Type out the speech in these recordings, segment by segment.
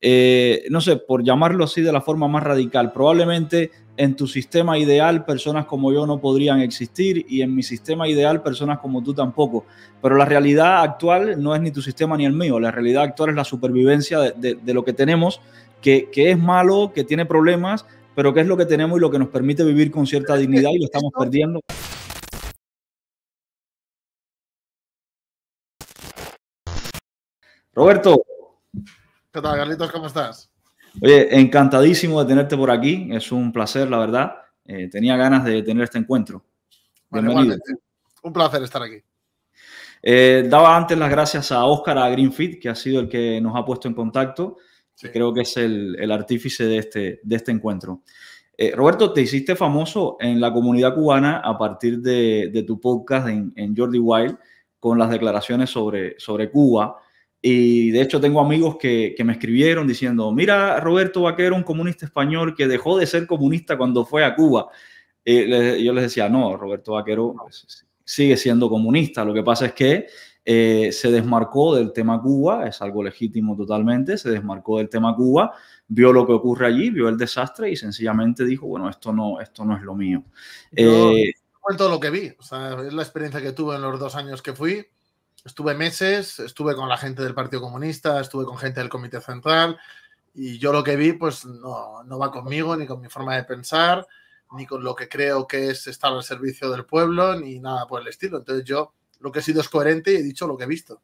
Eh, no sé, por llamarlo así de la forma más radical, probablemente en tu sistema ideal personas como yo no podrían existir y en mi sistema ideal personas como tú tampoco. Pero la realidad actual no es ni tu sistema ni el mío, la realidad actual es la supervivencia de, lo que tenemos, que, es malo, que tiene problemas, pero que es lo que tenemos y lo que nos permite vivir con cierta dignidad y lo estamos perdiendo. Roberto, ¿Qué tal, Carlitos? ¿Cómo estás? Oye, encantadísimo de tenerte por aquí. Es un placer, la verdad. Eh, tenía ganas de tener este encuentro. Un placer estar aquí. Eh, daba antes las gracias a Óscar, a que ha sido el que nos ha puesto en contacto. Creo que es el, artífice de este, este encuentro. Eh, Roberto, te hiciste famoso en la comunidad cubana a partir de, tu podcast en, Jordi Wild con las declaraciones sobre, sobre Cuba. Y de hecho tengo amigos que, me escribieron diciendo, mira, Roberto Vaquero, un comunista español que dejó de ser comunista cuando fue a Cuba. Eh, yo les decía, no, Roberto Vaquero sigue siendo comunista. Lo que pasa es que eh, se desmarcó del tema Cuba, es algo legítimo totalmente, se desmarcó del tema Cuba, vio lo que ocurre allí, vio el desastre y sencillamente dijo, bueno, esto no, esto no es lo mío. Yo, eh, lo que vi, es la experiencia que tuve en los dos años que fui estuve meses, estuve con la gente del Partido Comunista, estuve con gente del Comité Central y yo lo que vi pues no, no va conmigo ni con mi forma de pensar, ni con lo que creo que es estar al servicio del pueblo, ni nada por el estilo. Entonces yo lo que he sido es coherente y he dicho lo que he visto.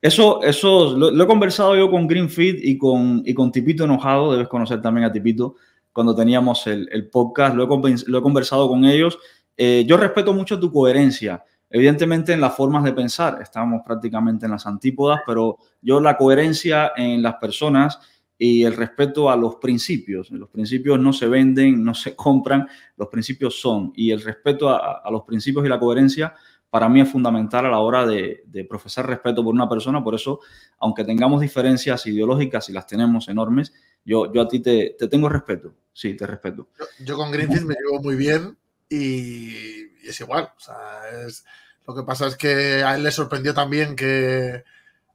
Eso, eso lo, he conversado yo con Greenfeed y con, y con Tipito Enojado, debes conocer también a Tipito cuando teníamos el, podcast, lo he, conversado con ellos. Eh, yo respeto mucho tu coherencia Evidentemente en las formas de pensar estamos prácticamente en las antípodas, pero yo la coherencia en las personas y el respeto a los principios. Los principios no se venden, no se compran, los principios son. Y el respeto a, los principios y la coherencia para mí es fundamental a la hora de, profesar respeto por una persona. Por eso, aunque tengamos diferencias ideológicas y las tenemos enormes, yo, yo a ti te, tengo respeto. Sí, te respeto. Yo, con Greenfield me llevo muy bien y, y es igual. O sea, es, lo que pasa es que a él le sorprendió también que,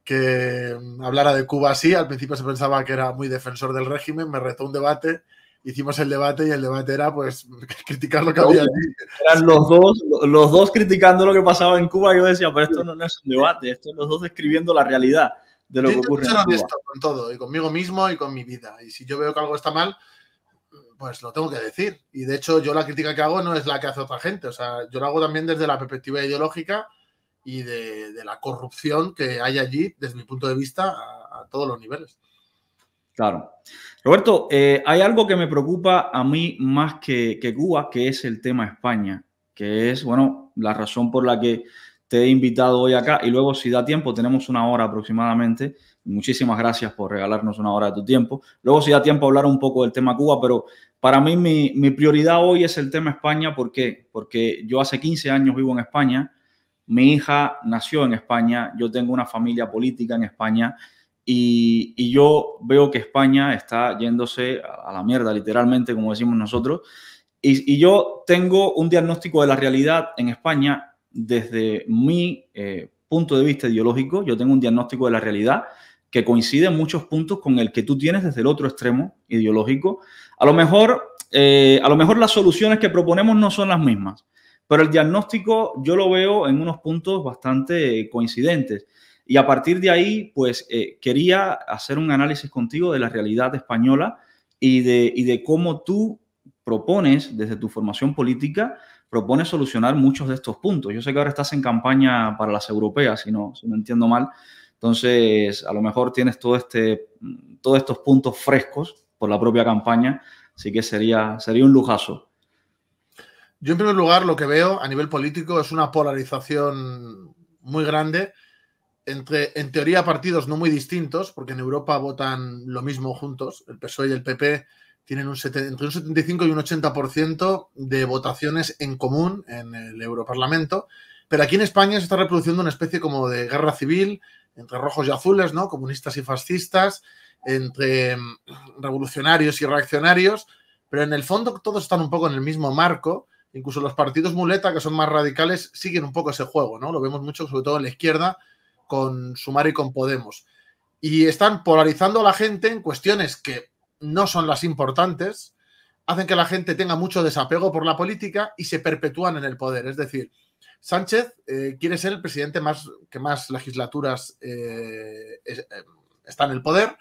que hablara de Cuba así. Al principio se pensaba que era muy defensor del régimen, me retó un debate hicimos el debate y el debate era pues criticar lo que había allí. Eran los dos, los dos criticando lo que pasaba en Cuba. Yo decía, pero esto no, es un debate, esto es los dos describiendo la realidad de lo que ocurre. Yo esto con todo, y conmigo mismo y con mi vida. Y si yo veo que algo está mal, pues lo tengo que decir. Y de hecho, yo la crítica que hago no es la que hace otra gente. O sea, yo lo hago también desde la perspectiva ideológica y de, la corrupción que hay allí, desde mi punto de vista, a, todos los niveles. Claro. Roberto, eh, hay algo que me preocupa a mí más que Cuba, que es el tema España, que es, bueno, la razón por la que te he invitado hoy acá y luego si da tiempo, tenemos una hora aproximadamente. Muchísimas gracias por regalarnos una hora de tu tiempo. Luego si da tiempo hablar un poco del tema Cuba, pero para mí mi, prioridad hoy es el tema España. ¿Por qué? Porque yo hace 15 años vivo en España, mi hija nació en España, yo tengo una familia política en España y, yo veo que España está yéndose a la mierda, literalmente, como decimos nosotros. Y, yo tengo un diagnóstico de la realidad en España desde mi eh, punto de vista ideológico, yo tengo un diagnóstico de la realidad que coincide en muchos puntos con el que tú tienes desde el otro extremo ideológico, a lo mejor, eh, a lo mejor las soluciones que proponemos no son las mismas, pero el diagnóstico yo lo veo en unos puntos bastante eh, coincidentes. Y a partir de ahí, pues eh, quería hacer un análisis contigo de la realidad española y de, cómo tú propones desde tu formación política propone solucionar muchos de estos puntos. Yo sé que ahora estás en campaña para las europeas, si no, si no entiendo mal. Entonces, a lo mejor tienes todo este, mm, todos estos puntos frescos por la propia campaña. Así que sería, sería un lujazo. Yo, en primer lugar, lo que veo a nivel político es una polarización muy grande entre, en teoría, partidos no muy distintos, porque en Europa votan lo mismo juntos. El PSOE y el PP tienen un entre un 75 y un 80% de votaciones en común en el Europarlamento. Pero aquí en España se está reproduciendo una especie como de guerra civil entre rojos y azules, ¿no? Comunistas y fascistas entre mm, revolucionarios y reaccionarios, pero en el fondo todos están un poco en el mismo marco. Incluso los partidos muleta, que son más radicales, siguen un poco ese juego, ¿no? Lo vemos mucho, sobre todo en la izquierda, con Sumar y con Podemos. Y están polarizando a la gente en cuestiones que no son las importantes, hacen que la gente tenga mucho desapego por la política y se perpetúan en el poder. Es decir, Sánchez eh, quiere ser el presidente más, que más legislaturas eh, eh, está en el poder,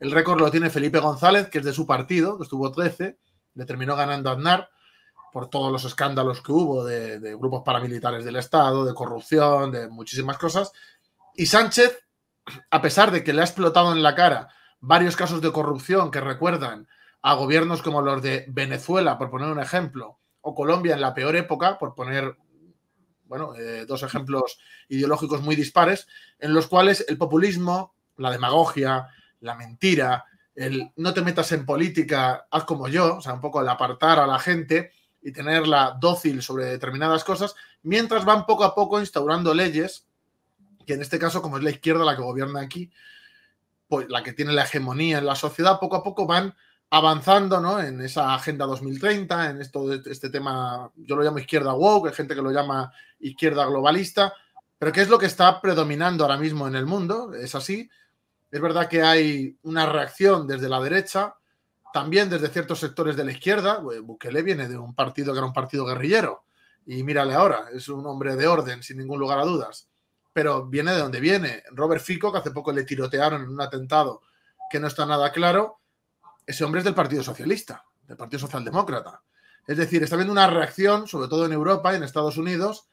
el récord lo tiene Felipe González, que es de su partido, que estuvo 13, le terminó ganando a Aznar por todos los escándalos que hubo de, grupos paramilitares del Estado, de corrupción, de muchísimas cosas. Y Sánchez, a pesar de que le ha explotado en la cara varios casos de corrupción que recuerdan a gobiernos como los de Venezuela, por poner un ejemplo, o Colombia en la peor época, por poner bueno, eh, dos ejemplos ideológicos muy dispares, en los cuales el populismo, la demagogia, la mentira, el no te metas en política, haz como yo, o sea, un poco el apartar a la gente y tenerla dócil sobre determinadas cosas, mientras van poco a poco instaurando leyes, que en este caso, como es la izquierda la que gobierna aquí, pues la que tiene la hegemonía en la sociedad, poco a poco van avanzando ¿no? en esa Agenda 2030, en esto, este tema, yo lo llamo izquierda woke, hay gente que lo llama izquierda globalista, pero ¿qué es lo que está predominando ahora mismo en el mundo? Es así, es verdad que hay una reacción desde la derecha, también desde ciertos sectores de la izquierda. Bukele viene de un partido que era un partido guerrillero. Y mírale ahora, es un hombre de orden, sin ningún lugar a dudas. Pero viene de donde viene. Robert Fico, que hace poco le tirotearon en un atentado que no está nada claro, ese hombre es del Partido Socialista, del Partido Socialdemócrata. Es decir, está habiendo una reacción, sobre todo en Europa y en Estados Unidos,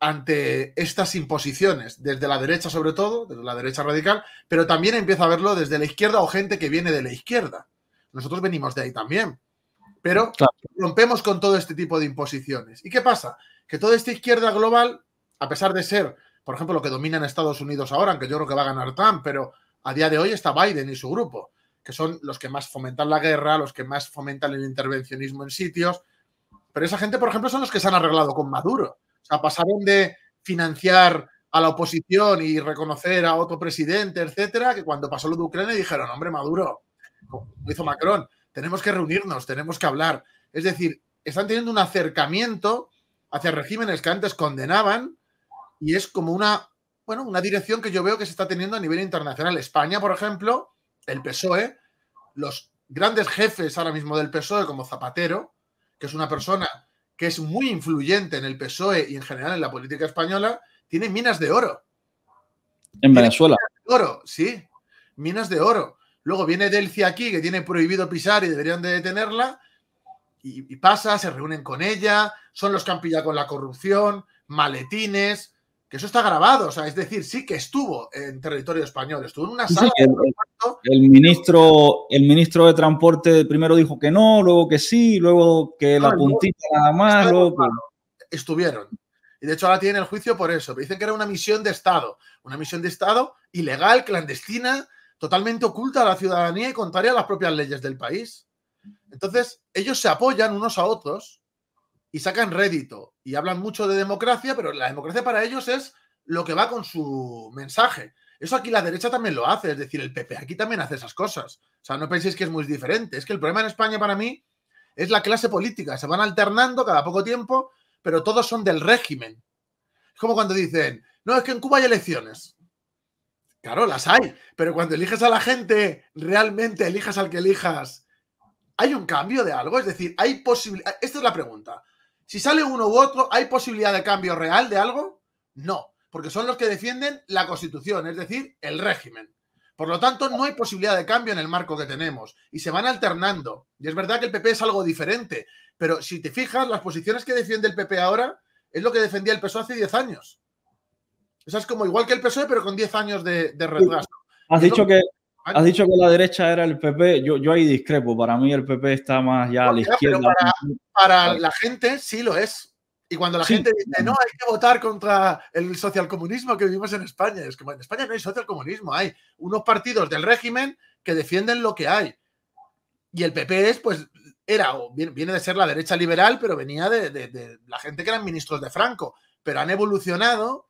ante estas imposiciones, desde la derecha sobre todo, desde la derecha radical, pero también empieza a verlo desde la izquierda o gente que viene de la izquierda. Nosotros venimos de ahí también. Pero rompemos con todo este tipo de imposiciones. ¿Y qué pasa? Que toda esta izquierda global, a pesar de ser, por ejemplo, lo que domina en Estados Unidos ahora, aunque yo creo que va a ganar Trump, pero a día de hoy está Biden y su grupo, que son los que más fomentan la guerra, los que más fomentan el intervencionismo en sitios. Pero esa gente, por ejemplo, son los que se han arreglado con Maduro o sea, pasaron de financiar a la oposición y reconocer a otro presidente, etcétera, que cuando pasó lo de Ucrania dijeron, hombre, Maduro, como hizo Macron, tenemos que reunirnos, tenemos que hablar. Es decir, están teniendo un acercamiento hacia regímenes que antes condenaban y es como una, bueno, una dirección que yo veo que se está teniendo a nivel internacional. España, por ejemplo, el PSOE, los grandes jefes ahora mismo del PSOE, como Zapatero, que es una persona que es muy influyente en el PSOE y en general en la política española, tiene minas de oro. En Venezuela. oro, sí. Minas de oro. Luego viene Delcia aquí, que tiene prohibido pisar y deberían de detenerla, y, pasa, se reúnen con ella, son los que han pillado con la corrupción, maletines, que eso está grabado, o sea, es decir, sí que estuvo en territorio español, estuvo en una sala. el, el, ministro, el ministro de Transporte primero dijo que no, luego que sí, luego que la puntita nada más. Estuvieron. Y de hecho ahora tienen el juicio por eso. dicen que era una misión de Estado, una misión de Estado ilegal, clandestina, totalmente oculta a la ciudadanía y contraria a las propias leyes del país. Entonces, ellos se apoyan unos a otros y sacan rédito y hablan mucho de democracia, pero la democracia para ellos es lo que va con su mensaje. Eso aquí la derecha también lo hace, es decir, el PP aquí también hace esas cosas. O sea, no penséis que es muy diferente. Es que el problema en España para mí es la clase política. Se van alternando cada poco tiempo, pero todos son del régimen. Es como cuando dicen, no, es que en Cuba hay elecciones. Claro, las hay, pero cuando eliges a la gente, realmente elijas al que elijas, hay un cambio de algo. Es decir, hay posibilidad. Esta es la pregunta. Si sale uno u otro, ¿hay posibilidad de cambio real de algo? No, porque son los que defienden la Constitución, es decir, el régimen. Por lo tanto, no hay posibilidad de cambio en el marco que tenemos y se van alternando. Y es verdad que el PP es algo diferente, pero si te fijas, las posiciones que defiende el PP ahora es lo que defendía el PSOE hace 10 años. O es como igual que el PSOE, pero con 10 años de, retraso. Has dicho que... Has dicho que la derecha era el PP, yo, yo ahí discrepo, para mí el PP está más ya a la izquierda. Para, la gente sí lo es. Y cuando la gente dice, no, hay que votar contra el socialcomunismo que vivimos en España, es que en España no hay socialcomunismo, hay unos partidos del régimen que defienden lo que hay. Y el PP es, pues, era, o viene de ser la derecha liberal, pero venía de, de la gente que eran ministros de Franco, pero han evolucionado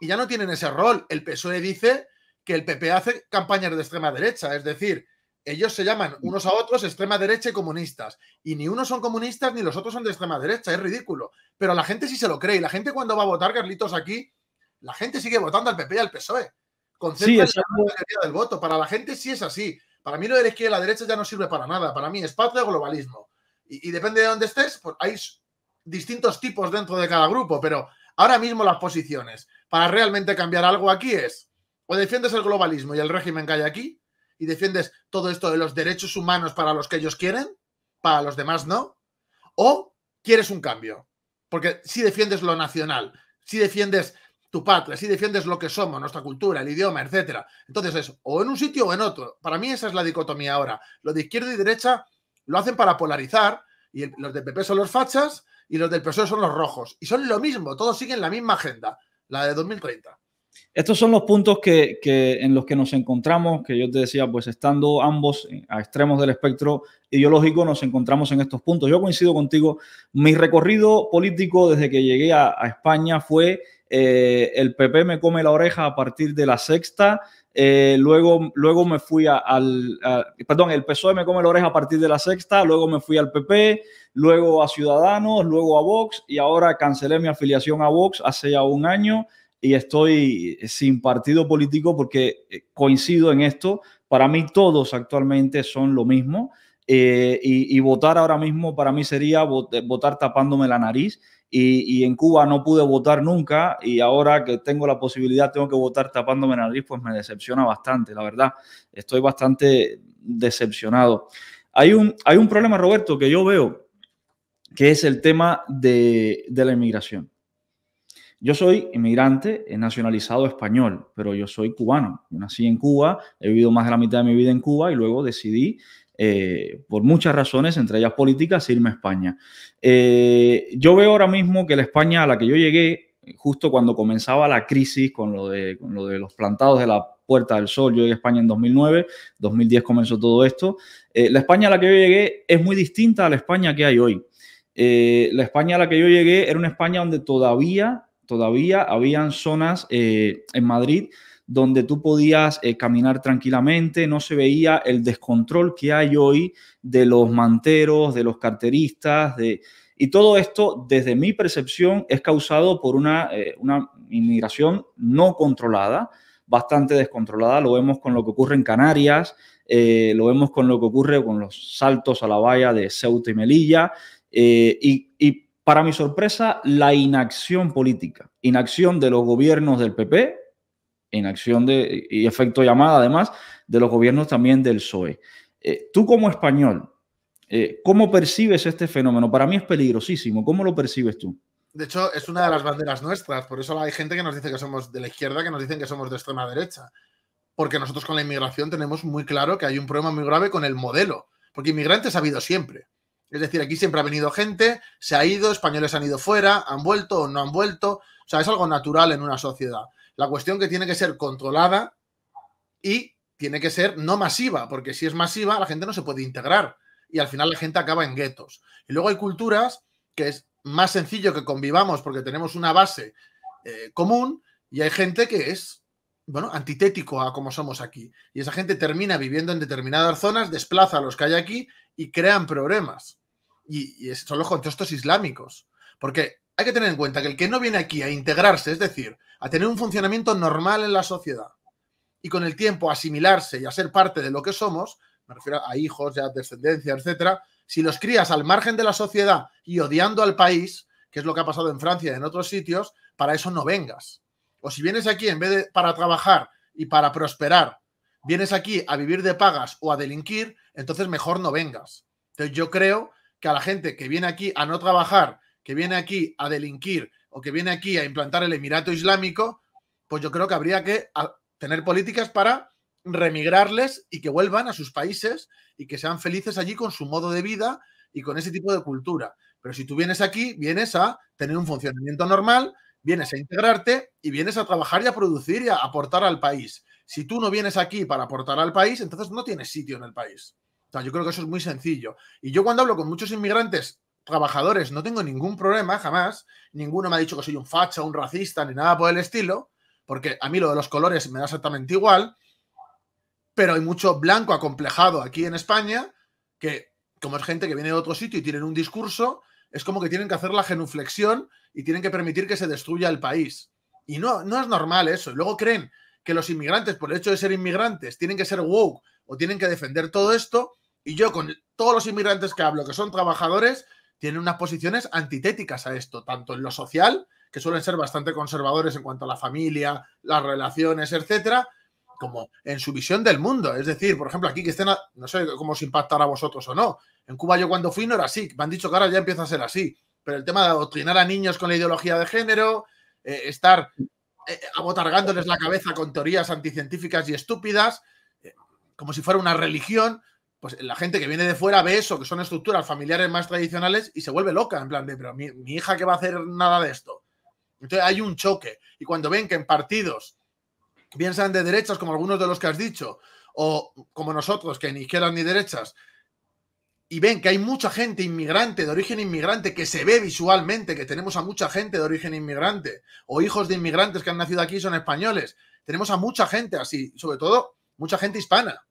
y ya no tienen ese rol. El PSOE dice que el PP hace campañas de extrema derecha, es decir, ellos se llaman mm. unos a otros extrema derecha y comunistas. Y ni unos son comunistas ni los otros son de extrema derecha, es ridículo. Pero la gente sí se lo cree y la gente cuando va a votar, Carlitos, aquí, la gente sigue votando al PP y al PSOE. Concepto el la del voto. Para la gente sí es así. Para mí lo de la izquierda y la derecha ya no sirve para nada. Para mí es de globalismo. Y, depende de dónde estés, pues hay distintos tipos dentro de cada grupo, pero ahora mismo las posiciones para realmente cambiar algo aquí es o defiendes el globalismo y el régimen que hay aquí, y defiendes todo esto de los derechos humanos para los que ellos quieren, para los demás no, o quieres un cambio. Porque si defiendes lo nacional, si defiendes tu patria, si defiendes lo que somos, nuestra cultura, el idioma, etcétera. Entonces es o en un sitio o en otro. Para mí esa es la dicotomía ahora. Lo de izquierda y derecha lo hacen para polarizar y los de PP son los fachas y los del PSOE son los rojos. Y son lo mismo, todos siguen la misma agenda, la de 2030 estos son los puntos que, en los que nos encontramos, que yo te decía, pues estando ambos a extremos del espectro ideológico, nos encontramos en estos puntos. Yo coincido contigo, mi recorrido político desde que llegué a, España fue eh, el PP me come la oreja a partir de la sexta, eh, luego, luego me fui al, perdón, el PSOE me come la oreja a partir de la sexta, luego me fui al PP, luego a Ciudadanos, luego a Vox y ahora cancelé mi afiliación a Vox hace ya un año y estoy eh, sin partido político porque eh, coincido en esto. Para mí todos actualmente son lo mismo eh, y, votar ahora mismo para mí sería votar tapándome la nariz. Y, en Cuba no pude votar nunca y ahora que tengo la posibilidad tengo que votar tapándome la nariz, pues me decepciona bastante, la verdad. Estoy bastante decepcionado. Hay un, hay un problema, Roberto, que yo veo, que es el tema de la inmigración. Yo soy inmigrante nacionalizado español, pero yo soy cubano. Yo nací en Cuba, he vivido más de la mitad de mi vida en Cuba y luego decidí, eh, por muchas razones, entre ellas políticas, irme a España. Eh, yo veo ahora mismo que la España a la que yo llegué, justo cuando comenzaba la crisis con lo de, los plantados de la Puerta del Sol, yo llegué a España en 2009, 2010 comenzó todo esto, eh, la España a la que yo llegué es muy distinta a la España que hay hoy. la España a la que yo llegué era una España donde todavía todavía habían zonas eh, en Madrid donde tú podías eh, caminar tranquilamente, no se veía el descontrol que hay hoy de los manteros, de los carteristas, de... y todo esto, desde mi percepción, es causado por una, eh, una inmigración no controlada, bastante descontrolada, lo vemos con lo que ocurre en Canarias, lo vemos con lo que ocurre con los saltos a la valla de Ceuta y Melilla, y, y para mi sorpresa, la inacción política, inacción de los gobiernos del PP, inacción de, y efecto llamada además, de los gobiernos también del PSOE. Eh, tú como español, eh, ¿cómo percibes este fenómeno? Para mí es peligrosísimo. ¿Cómo lo percibes tú? De hecho, es una de las banderas nuestras. Por eso hay gente que nos dice que somos de la izquierda, que nos dicen que somos de extrema derecha. Porque nosotros con la inmigración tenemos muy claro que hay un problema muy grave con el modelo. Porque inmigrantes ha habido siempre. Es decir, aquí siempre ha venido gente, se ha ido, españoles han ido fuera, han vuelto o no han vuelto. O sea, es algo natural en una sociedad. La cuestión que tiene que ser controlada y tiene que ser no masiva, porque si es masiva la gente no se puede integrar y al final la gente acaba en guetos. Y luego hay culturas que es más sencillo que convivamos porque tenemos una base eh, común y hay gente que es, bueno, antitético a como somos aquí. Y esa gente termina viviendo en determinadas zonas, desplaza a los que hay aquí y crean problemas y, son los contextos islámicos. Porque hay que tener en cuenta que el que no viene aquí a integrarse, es decir, a tener un funcionamiento normal en la sociedad y con el tiempo asimilarse y a ser parte de lo que somos, me refiero a hijos, a descendencia, etcétera, si los crías al margen de la sociedad y odiando al país, que es lo que ha pasado en Francia y en otros sitios, para eso no vengas. O si vienes aquí en vez de para trabajar y para prosperar, vienes aquí a vivir de pagas o a delinquir, entonces mejor no vengas. Entonces yo creo que a la gente que viene aquí a no trabajar, que viene aquí a delinquir o que viene aquí a implantar el Emirato Islámico, pues yo creo que habría que ah, tener políticas para remigrarles y que vuelvan a sus países y que sean felices allí con su modo de vida y con ese tipo de cultura. Pero si tú vienes aquí, vienes a tener un funcionamiento normal, vienes a integrarte y vienes a trabajar y a producir y a aportar al país. Si tú no vienes aquí para aportar al país, entonces no tienes sitio en el país. O sea, yo creo que eso es muy sencillo. Y yo cuando hablo con muchos inmigrantes trabajadores no tengo ningún problema, jamás. Ninguno me ha dicho que soy un facha, un racista, ni nada por el estilo, porque a mí lo de los colores me da exactamente igual. Pero hay mucho blanco acomplejado aquí en España que, como es gente que viene de otro sitio y tienen un discurso, es como que tienen que hacer la genuflexión y tienen que permitir que se destruya el país. Y no, no es normal eso. Y luego creen que los inmigrantes, por el hecho de ser inmigrantes, tienen que ser woke o tienen que defender todo esto, y yo con todos los inmigrantes que hablo, que son trabajadores, tienen unas posiciones antitéticas a esto, tanto en lo social, que suelen ser bastante conservadores en cuanto a la familia, las relaciones, etcétera, como en su visión del mundo. Es decir, por ejemplo, aquí que estén, no sé cómo os impactará a vosotros o no. En Cuba yo cuando fui no era así, me han dicho que ahora ya empieza a ser así. Pero el tema de adoctrinar a niños con la ideología de género, eh, estar eh, abotargándoles la cabeza con teorías anticientíficas y estúpidas, eh, como si fuera una religión, pues la gente que viene de fuera ve eso, que son estructuras familiares más tradicionales y se vuelve loca, en plan de, pero mi, hija que va a hacer nada de esto. Entonces hay un choque. Y cuando ven que en partidos, piensan de derechas, como algunos de los que has dicho, o como nosotros, que ni izquierdas ni derechas, y ven que hay mucha gente inmigrante, de origen inmigrante, que se ve visualmente, que tenemos a mucha gente de origen inmigrante, o hijos de inmigrantes que han nacido aquí y son españoles. Tenemos a mucha gente así, sobre todo mucha gente hispana.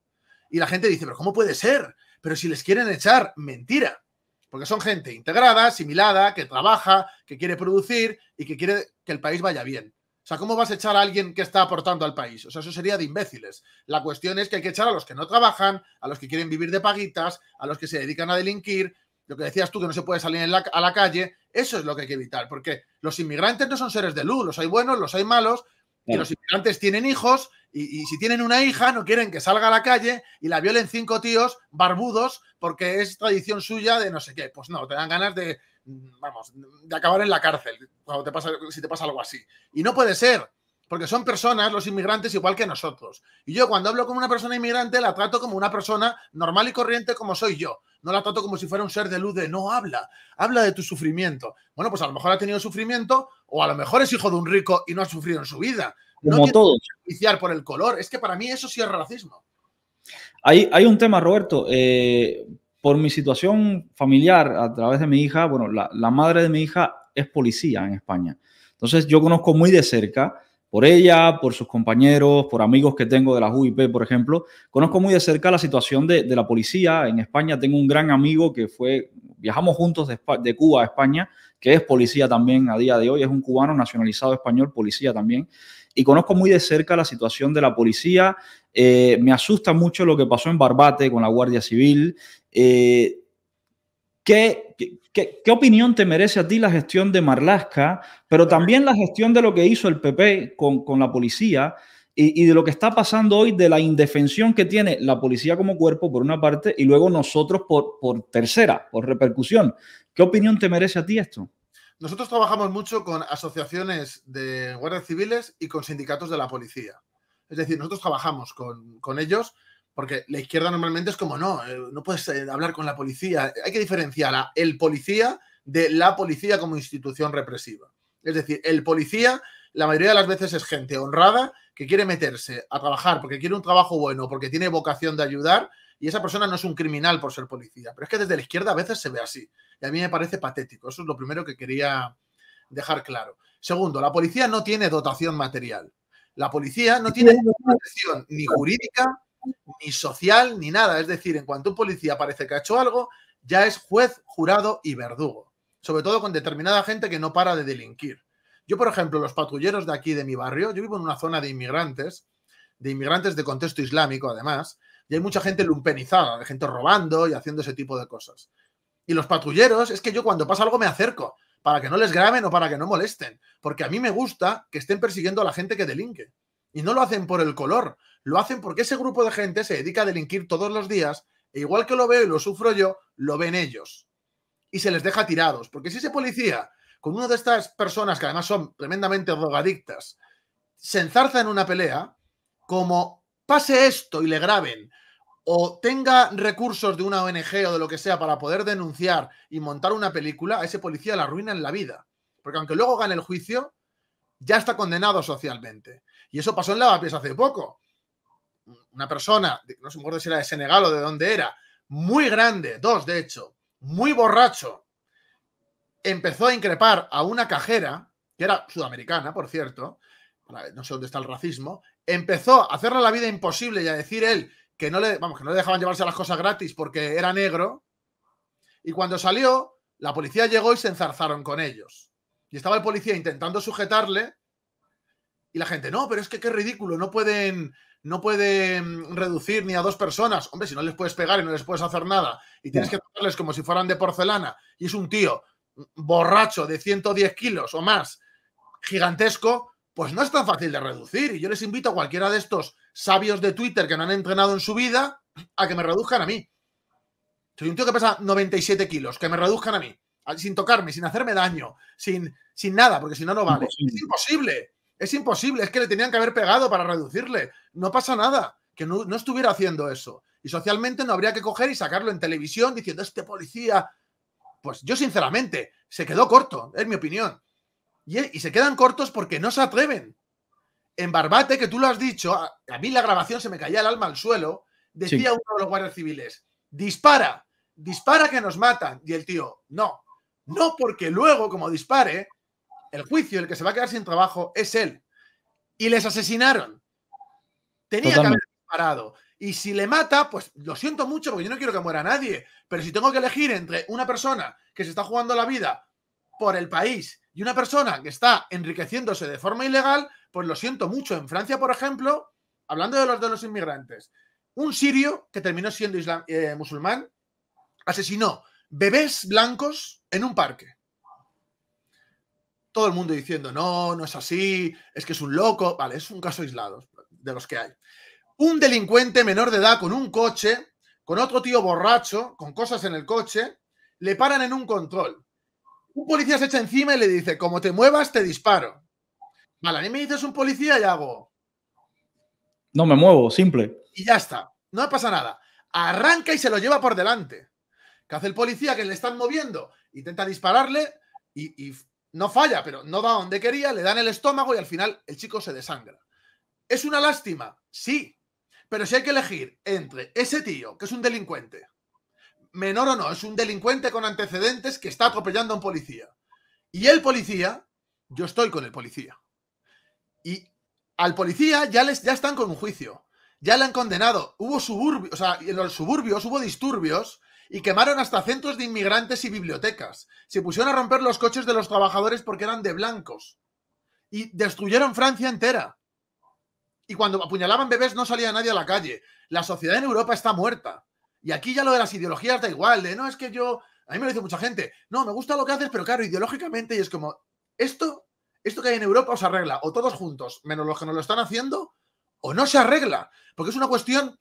Y la gente dice, pero ¿cómo puede ser? Pero si les quieren echar, mentira. Porque son gente integrada, asimilada, que trabaja, que quiere producir y que quiere que el país vaya bien. O sea, ¿cómo vas a echar a alguien que está aportando al país? O sea, eso sería de imbéciles. La cuestión es que hay que echar a los que no trabajan, a los que quieren vivir de paguitas, a los que se dedican a delinquir, lo que decías tú, que no se puede salir a la calle, eso es lo que hay que evitar, porque los inmigrantes no son seres de luz, los hay buenos, los hay malos, los inmigrantes tienen hijos y, si tienen una hija no quieren que salga a la calle y la violen cinco tíos barbudos porque es tradición suya de no sé qué. Pues no, te dan ganas de, vamos, de acabar en la cárcel cuando te pasa, si te pasa algo así. Y no puede ser. Porque son personas, los inmigrantes, igual que nosotros. Y yo cuando hablo con una persona inmigrante, la trato como una persona normal y corriente como soy yo. No la trato como si fuera un ser de luz de no habla, habla de tu sufrimiento. Bueno, pues a lo mejor ha tenido sufrimiento o a lo mejor es hijo de un rico y no ha sufrido en su vida. Como no todos. Iniciar por el color. Es que para mí eso sí es racismo. Hay, hay un tema, Roberto. Eh, por mi situación familiar, a través de mi hija, bueno, la, la madre de mi hija es policía en España. Entonces yo conozco muy de cerca por ella, por sus compañeros, por amigos que tengo de la UIP, por ejemplo. Conozco muy de cerca la situación de, la policía. En España tengo un gran amigo que fue, viajamos juntos de, Cuba a España, que es policía también a día de hoy, es un cubano nacionalizado español, policía también. Y conozco muy de cerca la situación de la policía. Eh, me asusta mucho lo que pasó en Barbate con la Guardia Civil. Eh, ¿Qué ¿Qué, opinión te merece a ti la gestión de Marlaska, pero también la gestión de lo que hizo el PP con, la policía y, de lo que está pasando hoy, de la indefensión que tiene la policía como cuerpo por una parte y luego nosotros por, tercera, por repercusión? ¿Qué opinión te merece a ti esto? Nosotros trabajamos mucho con asociaciones de guardias civiles y con sindicatos de la policía. Es decir, nosotros trabajamos con, con ellos porque la izquierda normalmente es como, no, eh, no puedes eh, hablar con la policía. Hay que diferenciar a el policía de la policía como institución represiva. Es decir, el policía la mayoría de las veces es gente honrada que quiere meterse a trabajar porque quiere un trabajo bueno, porque tiene vocación de ayudar y esa persona no es un criminal por ser policía. Pero es que desde la izquierda a veces se ve así y a mí me parece patético. Eso es lo primero que quería dejar claro. Segundo, la policía no tiene dotación material. La policía no tiene ni jurídica ni social, ni nada. Es decir, en cuanto un policía parece que ha hecho algo, ya es juez, jurado y verdugo. Sobre todo con determinada gente que no para de delinquir. Yo, por ejemplo, los patrulleros de aquí de mi barrio, yo vivo en una zona de inmigrantes, de inmigrantes de contexto islámico además, y hay mucha gente lumpenizada, de gente robando y haciendo ese tipo de cosas. Y los patrulleros, es que yo cuando pasa algo me acerco, para que no les graben o para que no molesten, porque a mí me gusta que estén persiguiendo a la gente que delinque. Y no lo hacen por el color, lo hacen porque ese grupo de gente se dedica a delinquir todos los días, e igual que lo veo y lo sufro yo, lo ven ellos. Y se les deja tirados, porque si ese policía, con una de estas personas que además son tremendamente drogadictas, se enzarza en una pelea, como pase esto y le graben, o tenga recursos de una ONG o de lo que sea para poder denunciar y montar una película, a ese policía la ruina en la vida. Porque aunque luego gane el juicio, ya está condenado socialmente. Y eso pasó en Lavapiés hace poco una persona, no me si era de Senegal o de dónde era, muy grande, dos de hecho, muy borracho, empezó a increpar a una cajera, que era sudamericana, por cierto, no sé dónde está el racismo, empezó a hacerle la vida imposible y a decir él que no le, vamos, que no le dejaban llevarse las cosas gratis porque era negro, y cuando salió, la policía llegó y se enzarzaron con ellos. Y estaba el policía intentando sujetarle y la gente, no, pero es que qué ridículo, no pueden, no puede reducir ni a dos personas. Hombre, si no les puedes pegar y no les puedes hacer nada y tienes que tratarles como si fueran de porcelana y es un tío borracho de 110 kilos o más, gigantesco, pues no es tan fácil de reducir. Y yo les invito a cualquiera de estos sabios de Twitter que no han entrenado en su vida a que me reduzcan a mí. Soy un tío que pesa 97 kilos, que me reduzcan a mí, sin tocarme, sin hacerme daño, sin, sin nada, porque si no, no vale. Es imposible. Es imposible, es que le tenían que haber pegado para reducirle. No pasa nada, que no, estuviera haciendo eso. Y socialmente no habría que coger y sacarlo en televisión diciendo, este policía, pues yo sinceramente, se quedó corto, es mi opinión. Y, se quedan cortos porque no se atreven. En Barbate, que tú lo has dicho, a, mí la grabación se me caía el alma al suelo, decía uno de los guardias civiles, dispara, dispara que nos matan. Y el tío, no, no porque luego, como dispare, el juicio, el que se va a quedar sin trabajo es él. Y les asesinaron. Tenía que haber parado. Y si le mata, pues lo siento mucho porque yo no quiero que muera nadie. Pero si tengo que elegir entre una persona que se está jugando la vida por el país y una persona que está enriqueciéndose de forma ilegal, pues lo siento mucho. En Francia, por ejemplo, hablando de los de los inmigrantes, un sirio que terminó siendo eh, musulmán asesinó bebés blancos en un parque todo el mundo diciendo, no, no es así, es que es un loco, vale, es un caso aislado de los que hay. Un delincuente menor de edad con un coche, con otro tío borracho, con cosas en el coche, le paran en un control. Un policía se echa encima y le dice, como te muevas, te disparo. Vale, a mí me dices un policía y hago... No me muevo, simple. Y ya está, no pasa nada. Arranca y se lo lleva por delante. ¿Qué hace el policía que le están moviendo? Intenta dispararle y, y no falla, pero no va donde quería, le dan el estómago y al final el chico se desangra. ¿Es una lástima? Sí. Pero si hay que elegir entre ese tío, que es un delincuente, menor o no, es un delincuente con antecedentes que está atropellando a un policía, y el policía, yo estoy con el policía. Y al policía ya, les, ya están con un juicio, ya le han condenado. Hubo suburbios, o sea, en los suburbios hubo disturbios y quemaron hasta centros de inmigrantes y bibliotecas. Se pusieron a romper los coches de los trabajadores porque eran de blancos. Y destruyeron Francia entera. Y cuando apuñalaban bebés no salía nadie a la calle. La sociedad en Europa está muerta. Y aquí ya lo de las ideologías da igual, de no es que yo, a mí me lo dice mucha gente, no, me gusta lo que haces, pero claro, ideológicamente y es como, esto, esto que hay en Europa os arregla, o todos juntos, menos los que nos lo están haciendo, o no se arregla, porque es una cuestión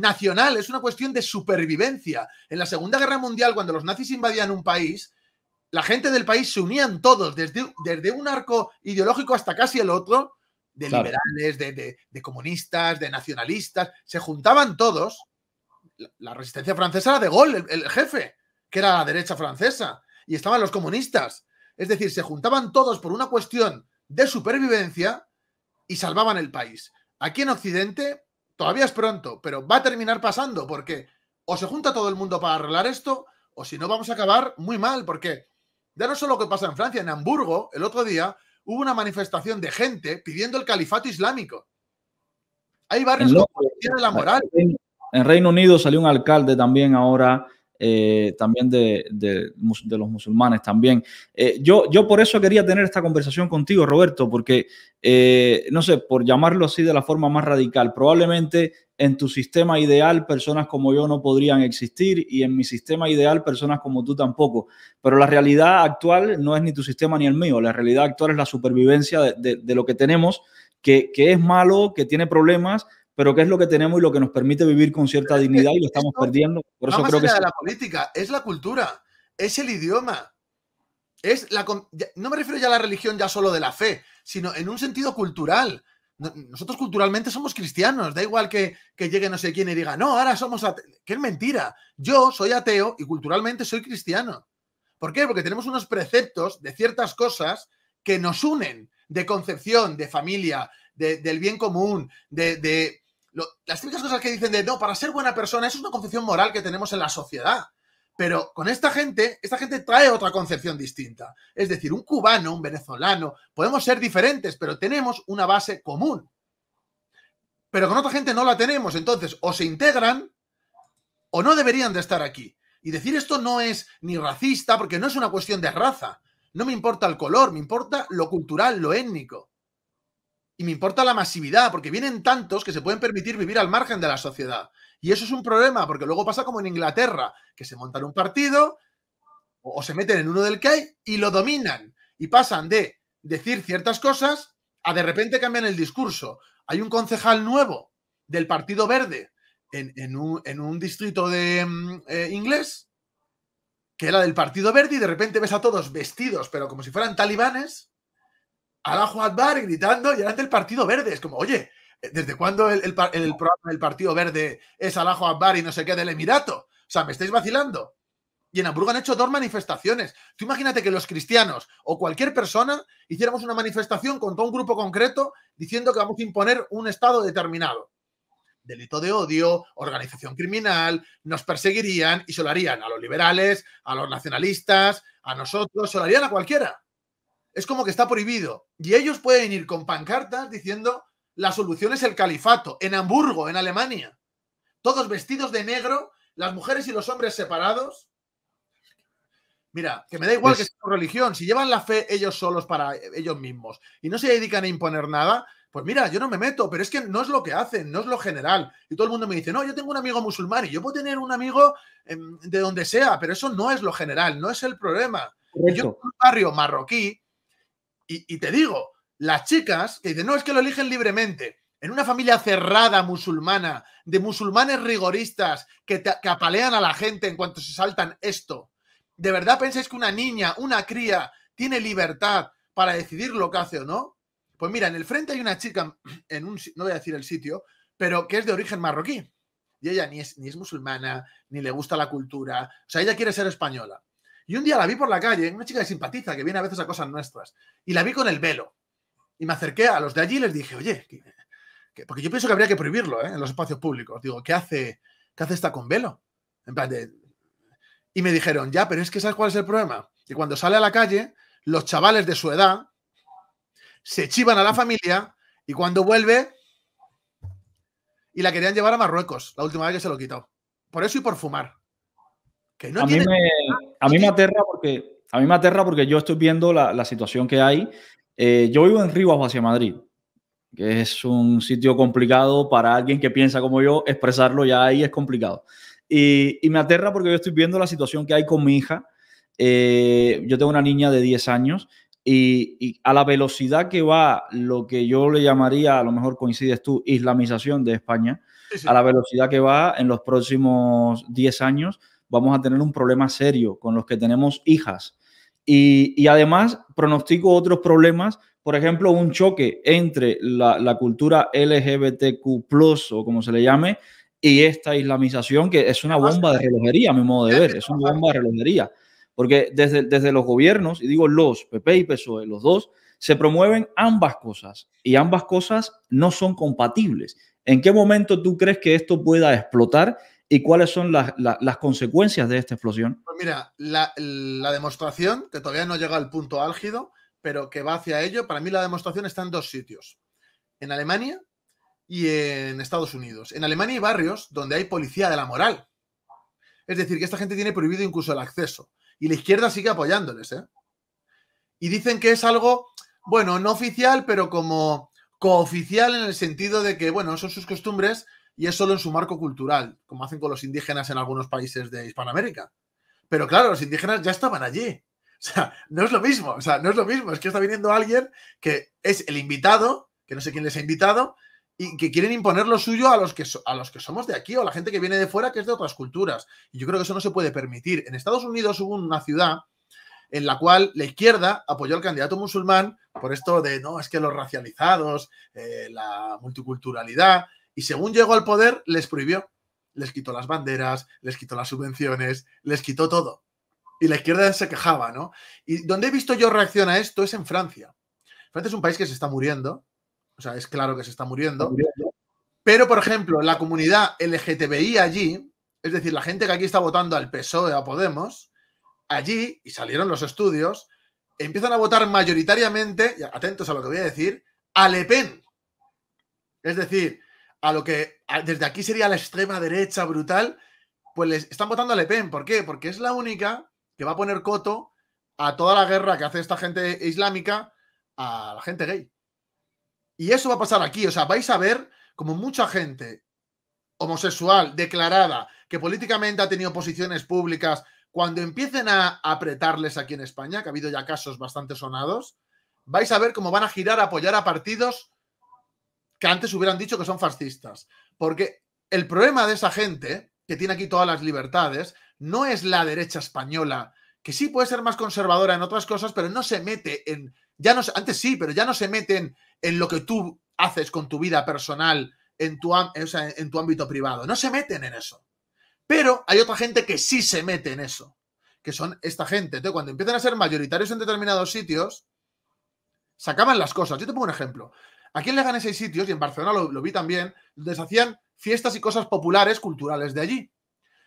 nacional, es una cuestión de supervivencia. En la Segunda Guerra Mundial, cuando los nazis invadían un país, la gente del país se unían todos, desde, desde un arco ideológico hasta casi el otro, de liberales, de, comunistas, de nacionalistas, se juntaban todos. La, resistencia francesa era de Gaulle, el, jefe, que era la derecha francesa, y estaban los comunistas. Es decir, se juntaban todos por una cuestión de supervivencia y salvaban el país. Aquí en Occidente todavía es pronto, pero va a terminar pasando porque o se junta todo el mundo para arreglar esto o si no vamos a acabar muy mal porque ya no solo lo que pasa en Francia, en Hamburgo el otro día hubo una manifestación de gente pidiendo el califato islámico. Hay barrios que tienen la moral. En Reino Unido salió un alcalde también ahora eh, también de, los musulmanes también. Eh, yo, yo por eso quería tener esta conversación contigo, Roberto, porque, eh, no sé, por llamarlo así de la forma más radical, probablemente en tu sistema ideal personas como yo no podrían existir y en mi sistema ideal personas como tú tampoco. Pero la realidad actual no es ni tu sistema ni el mío, la realidad actual es la supervivencia de, lo que tenemos, que es malo, que tiene problemas, pero qué es lo que tenemos y lo que nos permite vivir con cierta dignidad y lo estamos perdiendo. Por eso creo que de la política, es la cultura, es el idioma, es la no me refiero ya a la religión ya solo de la fe, sino en un sentido cultural. Nosotros culturalmente somos cristianos, da igual que, que llegue no sé quién y diga, no, ahora somos que es mentira. Yo soy ateo y culturalmente soy cristiano. ¿Por qué? Porque tenemos unos preceptos de ciertas cosas que nos unen, de concepción, de familia, del bien común, de las típicas cosas que dicen de no, para ser buena persona, eso es una concepción moral que tenemos en la sociedad. Pero con esta gente, esta gente trae otra concepción distinta. Es decir, un cubano, un venezolano, podemos ser diferentes, pero tenemos una base común. Pero con otra gente no la tenemos. Entonces, o se integran o no deberían de estar aquí. Y decir esto no es ni racista, porque no es una cuestión de raza. No me importa el color, me importa lo cultural, lo étnico y me importa la masividad, porque vienen tantos que se pueden permitir vivir al margen de la sociedad. Y eso es un problema, porque luego pasa como en Inglaterra, que se montan un partido o, se meten en uno del que hay y lo dominan. Y pasan de decir ciertas cosas a de repente cambian el discurso. Hay un concejal nuevo del Partido Verde en, un, distrito de mm, eh, inglés, que era del Partido Verde, y de repente ves a todos vestidos, pero como si fueran talibanes, Alajo Akbar gritando y eran del Partido Verde. Es como, oye, eh, ¿desde cuándo el, programa del Partido Verde es Alajo Akbar y no sé qué del Emirato? O sea, me estáis vacilando. Y en Hamburgo han hecho dos manifestaciones. Tú imagínate que los cristianos o cualquier persona hiciéramos una manifestación con todo un grupo concreto diciendo que vamos a imponer un estado determinado. Delito de odio, organización criminal, nos perseguirían y se lo harían a los liberales, a los nacionalistas, a nosotros, se lo harían a cualquiera es como que está prohibido. Y ellos pueden ir con pancartas diciendo la solución es el califato, en Hamburgo, en Alemania. Todos vestidos de negro, las mujeres y los hombres separados. Mira, que me da igual que sea su religión, si llevan la fe ellos solos para eh, ellos mismos y no se dedican a imponer nada, pues mira, yo no me meto, pero es que no es lo que hacen, no es lo general. Y todo el mundo me dice, no, yo tengo un amigo musulmán y yo puedo tener un amigo em, de donde sea, pero eso no es lo general, no es el problema. Yo un barrio marroquí y, te digo, las chicas que dicen, no, es que lo eligen libremente, en una familia cerrada musulmana, de musulmanes rigoristas que, apalean a la gente en cuanto se saltan esto, ¿de verdad pensáis que una niña, una cría, tiene libertad para decidir lo que hace o no? Pues mira, en el frente hay una chica, en un, no voy a decir el sitio, pero que es de origen marroquí. Y ella ni es, ni es musulmana, ni le gusta la cultura. O sea, ella quiere ser española. Y un día la vi por la calle, una chica de simpatiza, que viene a veces a cosas nuestras, y la vi con el velo. Y me acerqué a los de allí y les dije, oye, porque yo pienso que habría que prohibirlo ¿eh? en los espacios públicos. Digo, ¿qué hace, qué hace esta con velo? En plan Y me dijeron, ya, pero es que ¿sabes cuál es el problema? Que cuando sale a la calle, los chavales de su edad se chivan a la familia y cuando vuelve... Y la querían llevar a Marruecos, la última vez que se lo quitó. Por eso y por fumar. Que no a mí me aterra porque, a mí me aterra porque yo estoy viendo la, situación que hay. Eh, yo vivo en Rivas, hacia Madrid, que es un sitio complicado para alguien que piensa como yo, expresarlo ya ahí es complicado. Y, y me aterra porque yo estoy viendo la situación que hay con mi hija. Eh, yo tengo una niña de 10 años y, a la velocidad que va lo que yo le llamaría, a lo mejor coincides tú, islamización de España, a la velocidad que va en los próximos 10 años, vamos a tener un problema serio con los que tenemos hijas. Y, además pronostico otros problemas, por ejemplo, un choque entre la, la cultura LGBTQ, o como se le llame, y esta islamización, que es una bomba de relojería, a mi modo de ver, es una bomba de relojería. Porque desde, desde los gobiernos, y digo los, PP y PSOE, los dos, se promueven ambas cosas y ambas cosas no son compatibles. ¿En qué momento tú crees que esto pueda explotar y cuáles son las, consecuencias de esta explosión? Pues mira, la, demostración, que todavía no llega al punto álgido, pero que va hacia ello, para mí la demostración está en dos sitios. En Alemania y en Estados Unidos. En Alemania hay barrios donde hay policía de la moral. Es decir, que esta gente tiene prohibido incluso el acceso. Y la izquierda sigue apoyándoles. ¿eh? Y dicen que es algo, bueno, no oficial, pero como cooficial en el sentido de que, bueno, son sus costumbres y es solo en su marco cultural, como hacen con los indígenas en algunos países de Hispanoamérica. Pero claro, los indígenas ya estaban allí. O sea, no es lo mismo, o sea, no es lo mismo, es que está viniendo alguien que es el invitado, que no sé quién les ha invitado, y que quieren imponer lo suyo a los que, a los que somos de aquí o a la gente que viene de fuera que es de otras culturas. Y yo creo que eso no se puede permitir. En Estados Unidos hubo una ciudad en la cual la izquierda apoyó al candidato musulmán por esto de, no, es que los racializados, eh, la multiculturalidad, y según llegó al poder, les prohibió. Les quitó las banderas, les quitó las subvenciones, les quitó todo. Y la izquierda se quejaba, ¿no? Y donde he visto yo reacción a esto es en Francia. Francia es un país que se está muriendo. O sea, es claro que se está muriendo. Pero, por ejemplo, la comunidad LGTBI allí, es decir, la gente que aquí está votando al PSOE, a Podemos, allí, y salieron los estudios, empiezan a votar mayoritariamente, atentos a lo que voy a decir, a Le Pen. Es decir, a lo que desde aquí sería la extrema derecha brutal, pues les están votando a Le Pen. ¿Por qué? Porque es la única que va a poner coto a toda la guerra que hace esta gente islámica a la gente gay. Y eso va a pasar aquí. O sea, vais a ver como mucha gente homosexual declarada que políticamente ha tenido posiciones públicas, cuando empiecen a apretarles aquí en España, que ha habido ya casos bastante sonados, vais a ver cómo van a girar a apoyar a partidos que antes hubieran dicho que son fascistas. Porque el problema de esa gente, que tiene aquí todas las libertades, no es la derecha española, que sí puede ser más conservadora en otras cosas, pero no se mete en. Ya no, antes sí, pero ya no se meten en lo que tú haces con tu vida personal en tu, en tu ámbito privado. No se meten en eso. Pero hay otra gente que sí se mete en eso, que son esta gente. Entonces, cuando empiezan a ser mayoritarios en determinados sitios, se acaban las cosas. Yo te pongo un ejemplo. Aquí en seis sitios, y en Barcelona lo, lo vi también, donde se hacían fiestas y cosas populares, culturales de allí.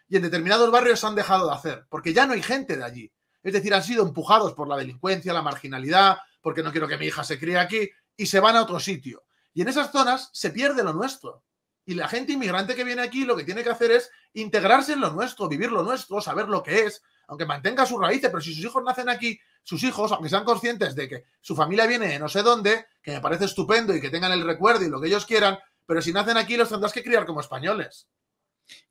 Y en determinados barrios se han dejado de hacer, porque ya no hay gente de allí. Es decir, han sido empujados por la delincuencia, la marginalidad, porque no quiero que mi hija se críe aquí, y se van a otro sitio. Y en esas zonas se pierde lo nuestro. Y la gente inmigrante que viene aquí lo que tiene que hacer es integrarse en lo nuestro, vivir lo nuestro, saber lo que es, aunque mantenga sus raíces, pero si sus hijos nacen aquí, sus hijos, aunque sean conscientes de que su familia viene de no sé dónde, que me parece estupendo y que tengan el recuerdo y lo que ellos quieran, pero si nacen aquí los tendrás que criar como españoles.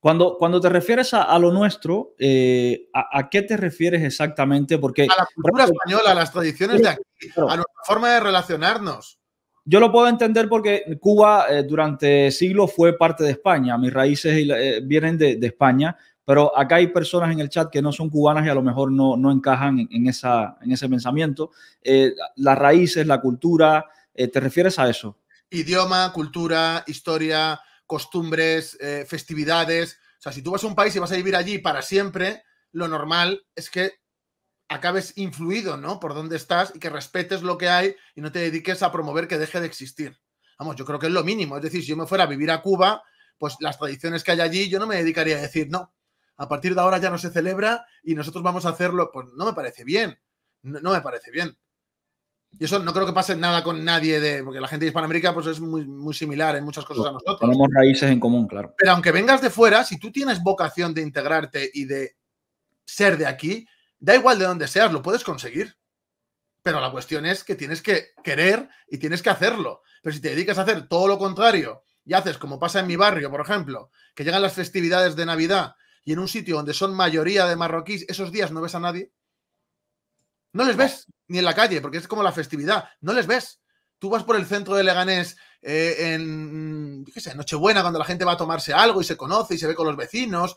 Cuando, cuando te refieres a, lo nuestro, eh, a, qué te refieres exactamente? Porque, a la cultura española, a las tradiciones de aquí, a nuestra forma de relacionarnos. Yo lo puedo entender porque Cuba eh, durante siglos fue parte de España, mis raíces eh, vienen de, España, pero acá hay personas en el chat que no son cubanas y a lo mejor no, no encajan en, esa, en ese pensamiento. Eh, las raíces, la cultura, eh, ¿te refieres a eso? Idioma, cultura, historia, costumbres, eh, festividades. O sea, si tú vas a un país y vas a vivir allí para siempre, lo normal es que acabes influido, ¿no? Por dónde estás y que respetes lo que hay y no te dediques a promover que deje de existir. Vamos, yo creo que es lo mínimo. Es decir, si yo me fuera a vivir a Cuba, pues las tradiciones que hay allí, yo no me dedicaría a decir, no, a partir de ahora ya no se celebra y nosotros vamos a hacerlo, pues no me parece bien, no, me parece bien. Y eso no creo que pase nada con nadie de. Porque la gente de Hispanoamérica pues, es muy, muy similar en muchas cosas a nosotros. Tenemos raíces en común, claro. Pero aunque vengas de fuera, si tú tienes vocación de integrarte y de ser de aquí, da igual de dónde seas, lo puedes conseguir. Pero la cuestión es que tienes que querer y tienes que hacerlo. Pero si te dedicas a hacer todo lo contrario y haces como pasa en mi barrio, por ejemplo, que llegan las festividades de Navidad y en un sitio donde son mayoría de marroquíes, esos días no ves a nadie. No les ves, ni en la calle, porque es como la festividad, no les ves. Tú vas por el centro de Leganés eh, en, Nochebuena, cuando la gente va a tomarse algo y se conoce y se ve con los vecinos,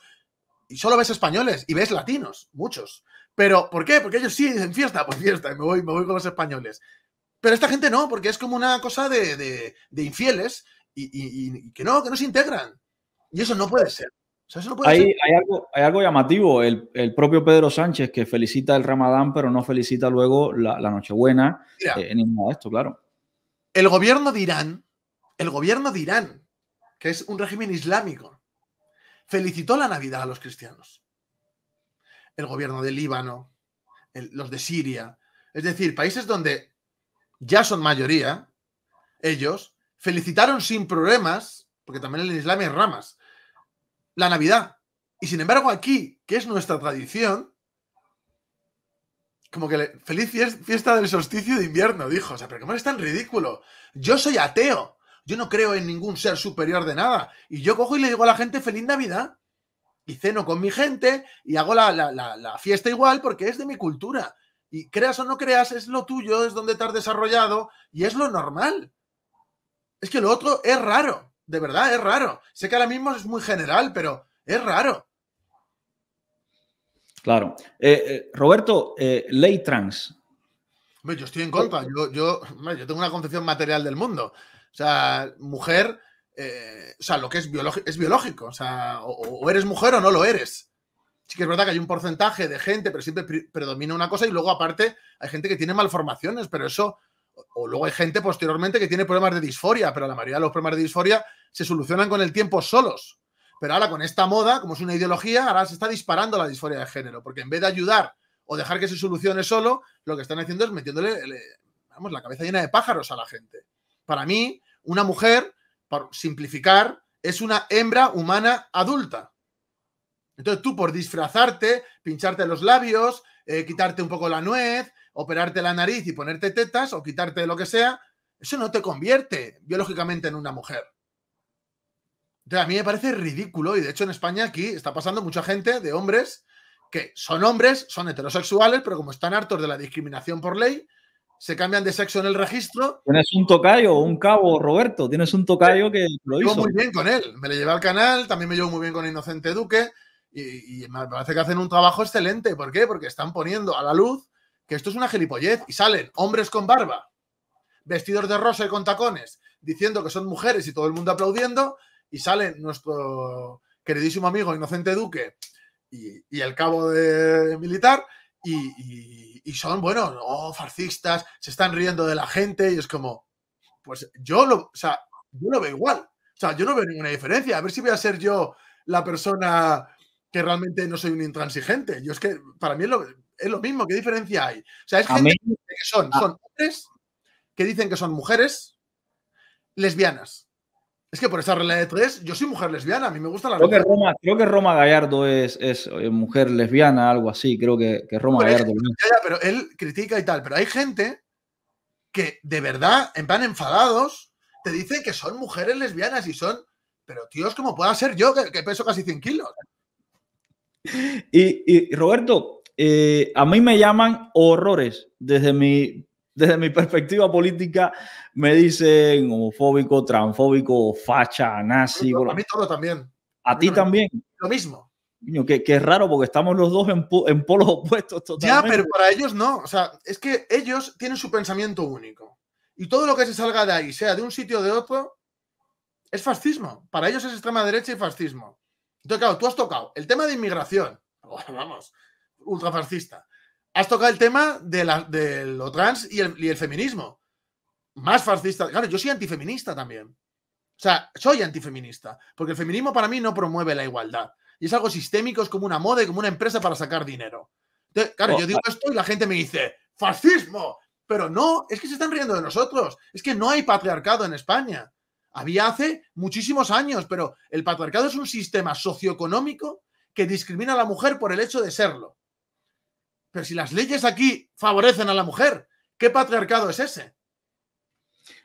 y solo ves españoles y ves latinos, muchos. Pero, ¿por qué? Porque ellos sí en fiesta, pues fiesta, y me voy, me voy con los españoles. Pero esta gente no, porque es como una cosa de, infieles y, que no, que no se integran. Y eso no puede ser hay, algo, llamativo. El, propio Pedro Sánchez que felicita el Ramadán, pero no felicita luego la, Nochebuena. Eh, en ningún de esto, claro. El gobierno de Irán, el gobierno de Irán, que es un régimen islámico, felicitó la Navidad a los cristianos. El gobierno de Líbano, los de Siria. Es decir, países donde ya son mayoría, ellos felicitaron sin problemas, porque también el Islam es ramas, la Navidad. Y sin embargo aquí, que es nuestra tradición, como que feliz fiesta del solsticio de invierno, dijo. O sea, pero ¿cómo es tan ridículo? Yo soy ateo. Yo no creo en ningún ser superior de nada. Y yo cojo y le digo a la gente feliz Navidad. Y ceno con mi gente y hago la, la, la, la fiesta igual porque es de mi cultura. Y creas o no creas, es lo tuyo, es donde te has desarrollado y es lo normal. Es que lo otro es raro de verdad, es raro. Sé que ahora mismo es muy general, pero es raro. Claro. Eh, eh, Roberto, eh, ley trans. yo estoy en contra. Oh. Yo, yo, tengo una concepción material del mundo. O sea, mujer, o sea, lo que es, es biológico. O sea, o, eres mujer o no lo eres. Sí que es verdad que hay un porcentaje de gente, pero siempre predomina una cosa y luego aparte hay gente que tiene malformaciones, pero eso... O luego hay gente posteriormente que tiene problemas de disforia, pero la mayoría de los problemas de disforia se solucionan con el tiempo solos. Pero ahora con esta moda, como es una ideología, ahora se está disparando la disforia de género, porque en vez de ayudar o dejar que se solucione solo, lo que están haciendo es metiéndole vamos, la cabeza llena de pájaros a la gente. Para mí, una mujer, por simplificar, es una hembra humana adulta. Entonces tú por disfrazarte, pincharte los labios, eh, quitarte un poco la nuez, operarte la nariz y ponerte tetas o quitarte lo que sea, eso no te convierte biológicamente en una mujer a mí me parece ridículo y de hecho en España aquí está pasando mucha gente de hombres que son hombres, son heterosexuales, pero como están hartos de la discriminación por ley, se cambian de sexo en el registro. Tienes un tocayo, un cabo, Roberto, tienes un tocayo que lo hizo. Llevo muy bien con él, me le llevé al canal, también me llevo muy bien con Inocente Duque y, y, me parece que hacen un trabajo excelente. ¿Por qué? Porque están poniendo a la luz que esto es una gilipollez y salen hombres con barba, vestidos de rosa y con tacones, diciendo que son mujeres y todo el mundo aplaudiendo y sale nuestro queridísimo amigo Inocente Duque y, el cabo de militar y, son, bueno, no, oh, farcistas, se están riendo de la gente y es como, pues yo lo, sea, yo lo veo igual. O sea, yo no veo ninguna diferencia. A ver si voy a ser yo la persona que realmente no soy un intransigente. Yo es que para mí es lo, mismo. ¿Qué diferencia hay? O sea, es que son, ah. son hombres que dicen que son mujeres lesbianas. Es que por esa regla de tres, yo soy mujer lesbiana, a mí me gusta la creo que Roma, creo que Roma Gallardo es, eh, mujer lesbiana, algo así, creo que, Roma Gallardo. pero él critica y tal, pero hay gente que de verdad, en plan enfadados, te dice que son mujeres lesbianas y son, pero tíos, ¿cómo pueda ser yo, que, peso casi 100 kilos. Y, y Roberto, eh, a mí me llaman horrores desde mi desde mi perspectiva política, me dicen homofóbico, transfóbico, facha, nazi. a mí todo también. A, ti también. Lo mismo. Niño, que, es raro porque estamos los dos en, polos opuestos totalmente. Ya, pero para ellos no. O sea, es que ellos tienen su pensamiento único. Y todo lo que se salga de ahí, sea de un sitio o de otro, es fascismo. Para ellos es extrema derecha y fascismo. Entonces, claro, tú has tocado el tema de inmigración. vamos, ultrafascista has tocado el tema de, lo trans y el, feminismo. Más fascista. Claro, yo soy antifeminista también. O sea, soy antifeminista. Porque el feminismo para mí no promueve la igualdad. Y es algo sistémico, es como una moda y como una empresa para sacar dinero. claro, yo oh, digo ah. esto y la gente me dice, fascismo. Pero no, es que se están riendo de nosotros. Es que no hay patriarcado en España. Había hace muchísimos años, pero el patriarcado es un sistema socioeconómico que discrimina a la mujer por el hecho de serlo. Pero si las leyes aquí favorecen a la mujer, ¿qué patriarcado es ese?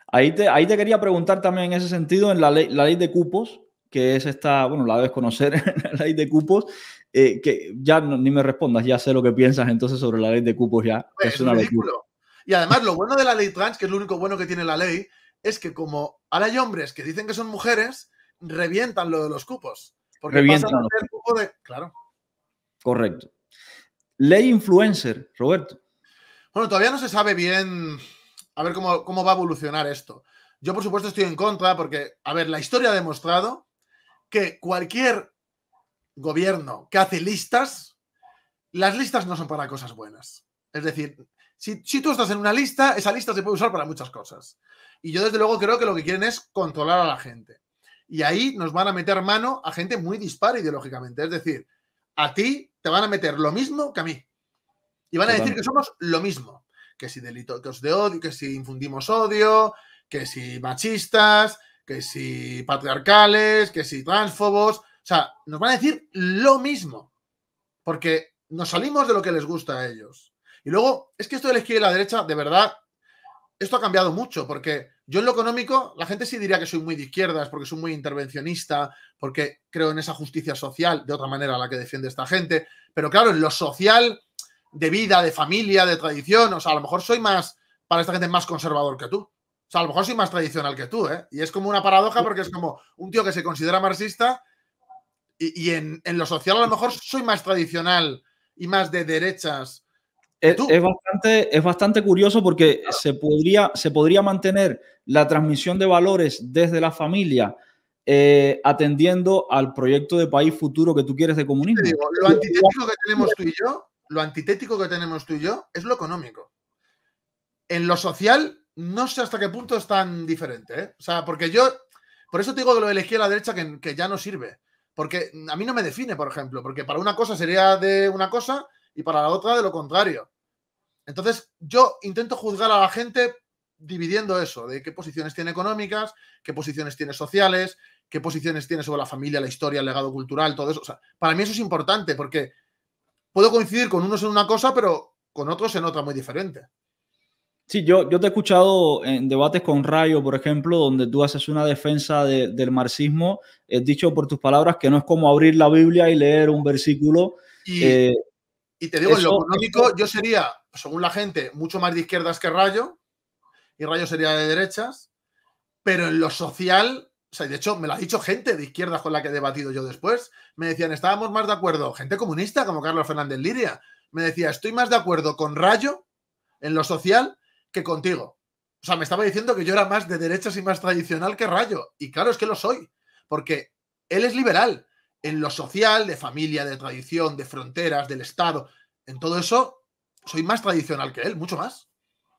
Ahí te, ahí te quería preguntar también en ese sentido, en la ley, la ley de cupos, que es esta, bueno, la debes conocer, la ley de cupos, eh, que ya ni me respondas, ya sé lo que piensas entonces sobre la ley de cupos, ya. Pues es, una ridículo. Y además, lo bueno de la ley trans, que es lo único bueno que tiene la ley, es que como ahora hay hombres que dicen que son mujeres, revientan lo de los cupos. Porque revientan a cupo de. Claro. Correcto. Ley influencer, Roberto. Bueno, todavía no se sabe bien a ver cómo, va a evolucionar esto. Yo, por supuesto, estoy en contra porque, a ver, la historia ha demostrado que cualquier gobierno que hace listas, las listas no son para cosas buenas. Es decir, si, si, tú estás en una lista, esa lista se puede usar para muchas cosas. Y yo desde luego creo que lo que quieren es controlar a la gente. Y ahí nos van a meter mano a gente muy dispara ideológicamente. Es decir, a ti te van a meter lo mismo que a mí. Y van a decir que somos lo mismo. Que si delitos de odio, que si infundimos odio, que si machistas, que si patriarcales, que si transfobos. O sea, nos van a decir lo mismo. Porque nos salimos de lo que les gusta a ellos. Y luego, es que esto de la izquierda y la derecha, de verdad, esto ha cambiado mucho. Porque yo en lo económico, la gente sí diría que soy muy de izquierdas, porque soy muy intervencionista, porque creo en esa justicia social, de otra manera la que defiende esta gente. Pero claro, en lo social, de vida, de familia, de tradición, o sea, a lo mejor soy más, para esta gente, más conservador que tú. O sea, a lo mejor soy más tradicional que tú, ¿eh? Y es como una paradoja porque es como un tío que se considera marxista y, en, en, lo social a lo mejor soy más tradicional y más de derechas es, bastante, es bastante curioso porque se podría, se podría mantener la transmisión de valores desde la familia eh, atendiendo al proyecto de país futuro que tú quieres de comunismo. lo antitético que tenemos tú y yo, lo antitético que tenemos tú y es lo económico. En lo social, no sé hasta qué punto es tan diferente. ¿eh? O sea, porque yo, por eso te digo que lo elegí a la derecha que, que ya no sirve. Porque a mí no me define, por ejemplo, porque para una cosa sería de una cosa y para la otra de lo contrario. Entonces, yo intento juzgar a la gente dividiendo eso, de qué posiciones tiene económicas, qué posiciones tiene sociales, qué posiciones tiene sobre la familia, la historia, el legado cultural, todo eso. para mí eso es importante porque puedo coincidir con unos en una cosa, pero con otros en otra muy diferente. Sí, yo, yo te he escuchado en debates con Rayo, por ejemplo, donde tú haces una defensa del marxismo, he dicho por tus palabras, que no es como abrir la Biblia y leer un versículo. Y, eh, y te digo, en lo económico, yo sería, según la gente, mucho más de izquierdas que Rayo, y Rayo sería de derechas, pero en lo social, o sea, de hecho, me lo ha dicho gente de izquierdas con la que he debatido yo después, me decían, estábamos más de acuerdo, gente comunista como Carlos Fernández Liria, me decía, estoy más de acuerdo con Rayo en lo social que contigo. O sea, me estaba diciendo que yo era más de derechas y más tradicional que Rayo, y claro, es que lo soy, porque él es liberal, en lo social, de familia, de tradición, de fronteras, del Estado, en todo eso, soy más tradicional que él, mucho más.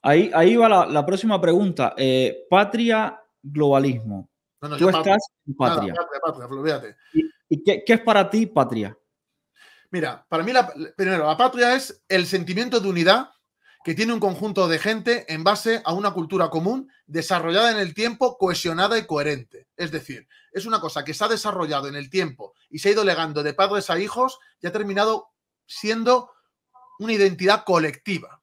Ahí, ahí va la, próxima pregunta. Eh, patria, globalismo. Tú estás en patria. ¿Y, qué, es para ti patria? Mira, para mí, primero, la patria es el sentimiento de unidad que tiene un conjunto de gente en base a una cultura común desarrollada en el tiempo, cohesionada y coherente. Es decir, es una cosa que se ha desarrollado en el tiempo y se ha ido legando de padres a hijos y ha terminado siendo una identidad colectiva.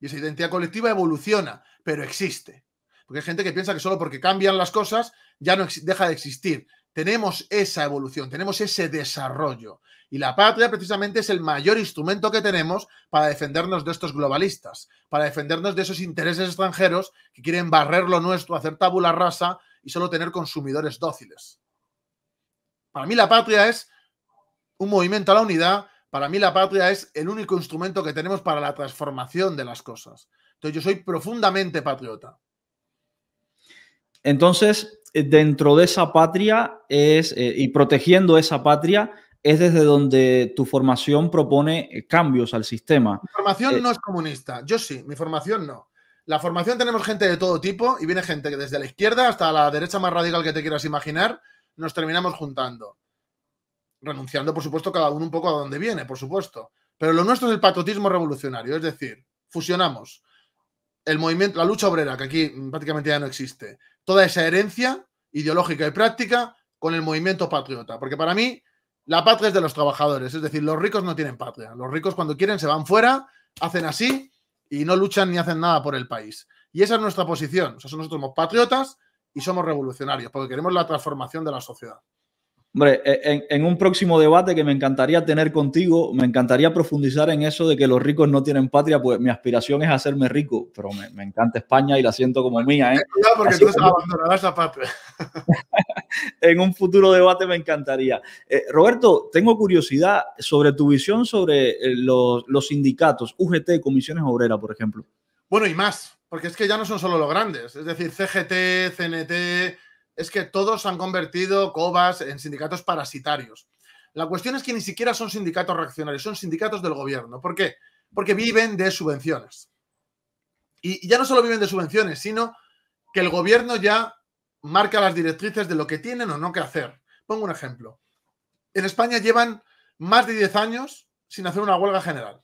Y esa identidad colectiva evoluciona, pero existe. Porque hay gente que piensa que solo porque cambian las cosas ya no deja de existir. Tenemos esa evolución, tenemos ese desarrollo. Y la patria precisamente es el mayor instrumento que tenemos para defendernos de estos globalistas, para defendernos de esos intereses extranjeros que quieren barrer lo nuestro, hacer tabula rasa y solo tener consumidores dóciles. Para mí la patria es un movimiento a la unidad, para mí la patria es el único instrumento que tenemos para la transformación de las cosas. Entonces yo soy profundamente patriota. Entonces, eh, dentro de esa patria es, eh, y protegiendo esa patria, es desde donde tu formación propone eh, cambios al sistema. Mi formación no es comunista, yo sí, mi formación no. La formación tenemos gente de todo tipo y viene gente desde la izquierda hasta la derecha más radical que te quieras imaginar, nos terminamos juntando. Renunciando, por supuesto, cada uno un poco a donde viene, por supuesto. Pero lo nuestro es el patriotismo revolucionario, es decir, fusionamos el movimiento, la lucha obrera, que aquí prácticamente ya no existe, toda esa herencia ideológica y práctica con el movimiento patriota. Porque para mí, la patria es de los trabajadores, es decir, los ricos no tienen patria. Los ricos cuando quieren se van fuera, hacen así y no luchan ni hacen nada por el país. Y esa es nuestra posición. O sea, nosotros somos patriotas y somos revolucionarios, porque queremos la transformación de la sociedad. Hombre, e-, en, un próximo debate que me encantaría tener contigo, me encantaría profundizar en eso de que los ricos no tienen patria, pues mi aspiración es hacerme rico, pero me, encanta España y la siento como mía. ¿eh? porque tú patria. en un futuro debate me encantaría. Eh, Roberto, tengo curiosidad sobre tu visión sobre eh, los, los sindicatos, UGT, comisiones obreras, por ejemplo. Bueno, y más, porque es que ya no son solo los grandes, es decir, CGT, CNT, es que todos han convertido, COBAS, en sindicatos parasitarios. La cuestión es que ni siquiera son sindicatos reaccionarios, son sindicatos del gobierno. ¿Por qué? Porque viven de subvenciones. Y ya no solo viven de subvenciones, sino que el gobierno ya marca las directrices de lo que tienen o no que hacer. Pongo un ejemplo. En España llevan más de 10 años sin hacer una huelga general.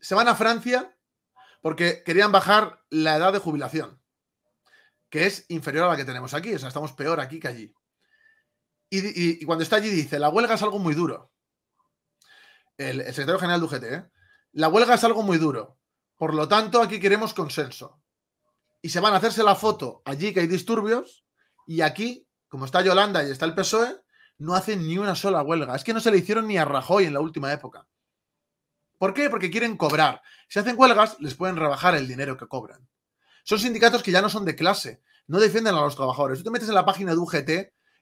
Se van a Francia porque querían bajar la edad de jubilación, que es inferior a la que tenemos aquí, o sea, estamos peor aquí que allí. Y, cuando está allí dice, la huelga es algo muy duro. El, secretario general de UGT, ¿eh? la huelga es algo muy duro, por lo tanto aquí queremos consenso. Y se van a hacerse la foto allí que hay disturbios y aquí, como está Yolanda y está el PSOE, no hacen ni una sola huelga. Es que no se le hicieron ni a Rajoy en la última época. ¿Por qué? Porque quieren cobrar. Si hacen huelgas, les pueden rebajar el dinero que cobran. Son sindicatos que ya no son de clase, no defienden a los trabajadores. Tú te metes en la página de UGT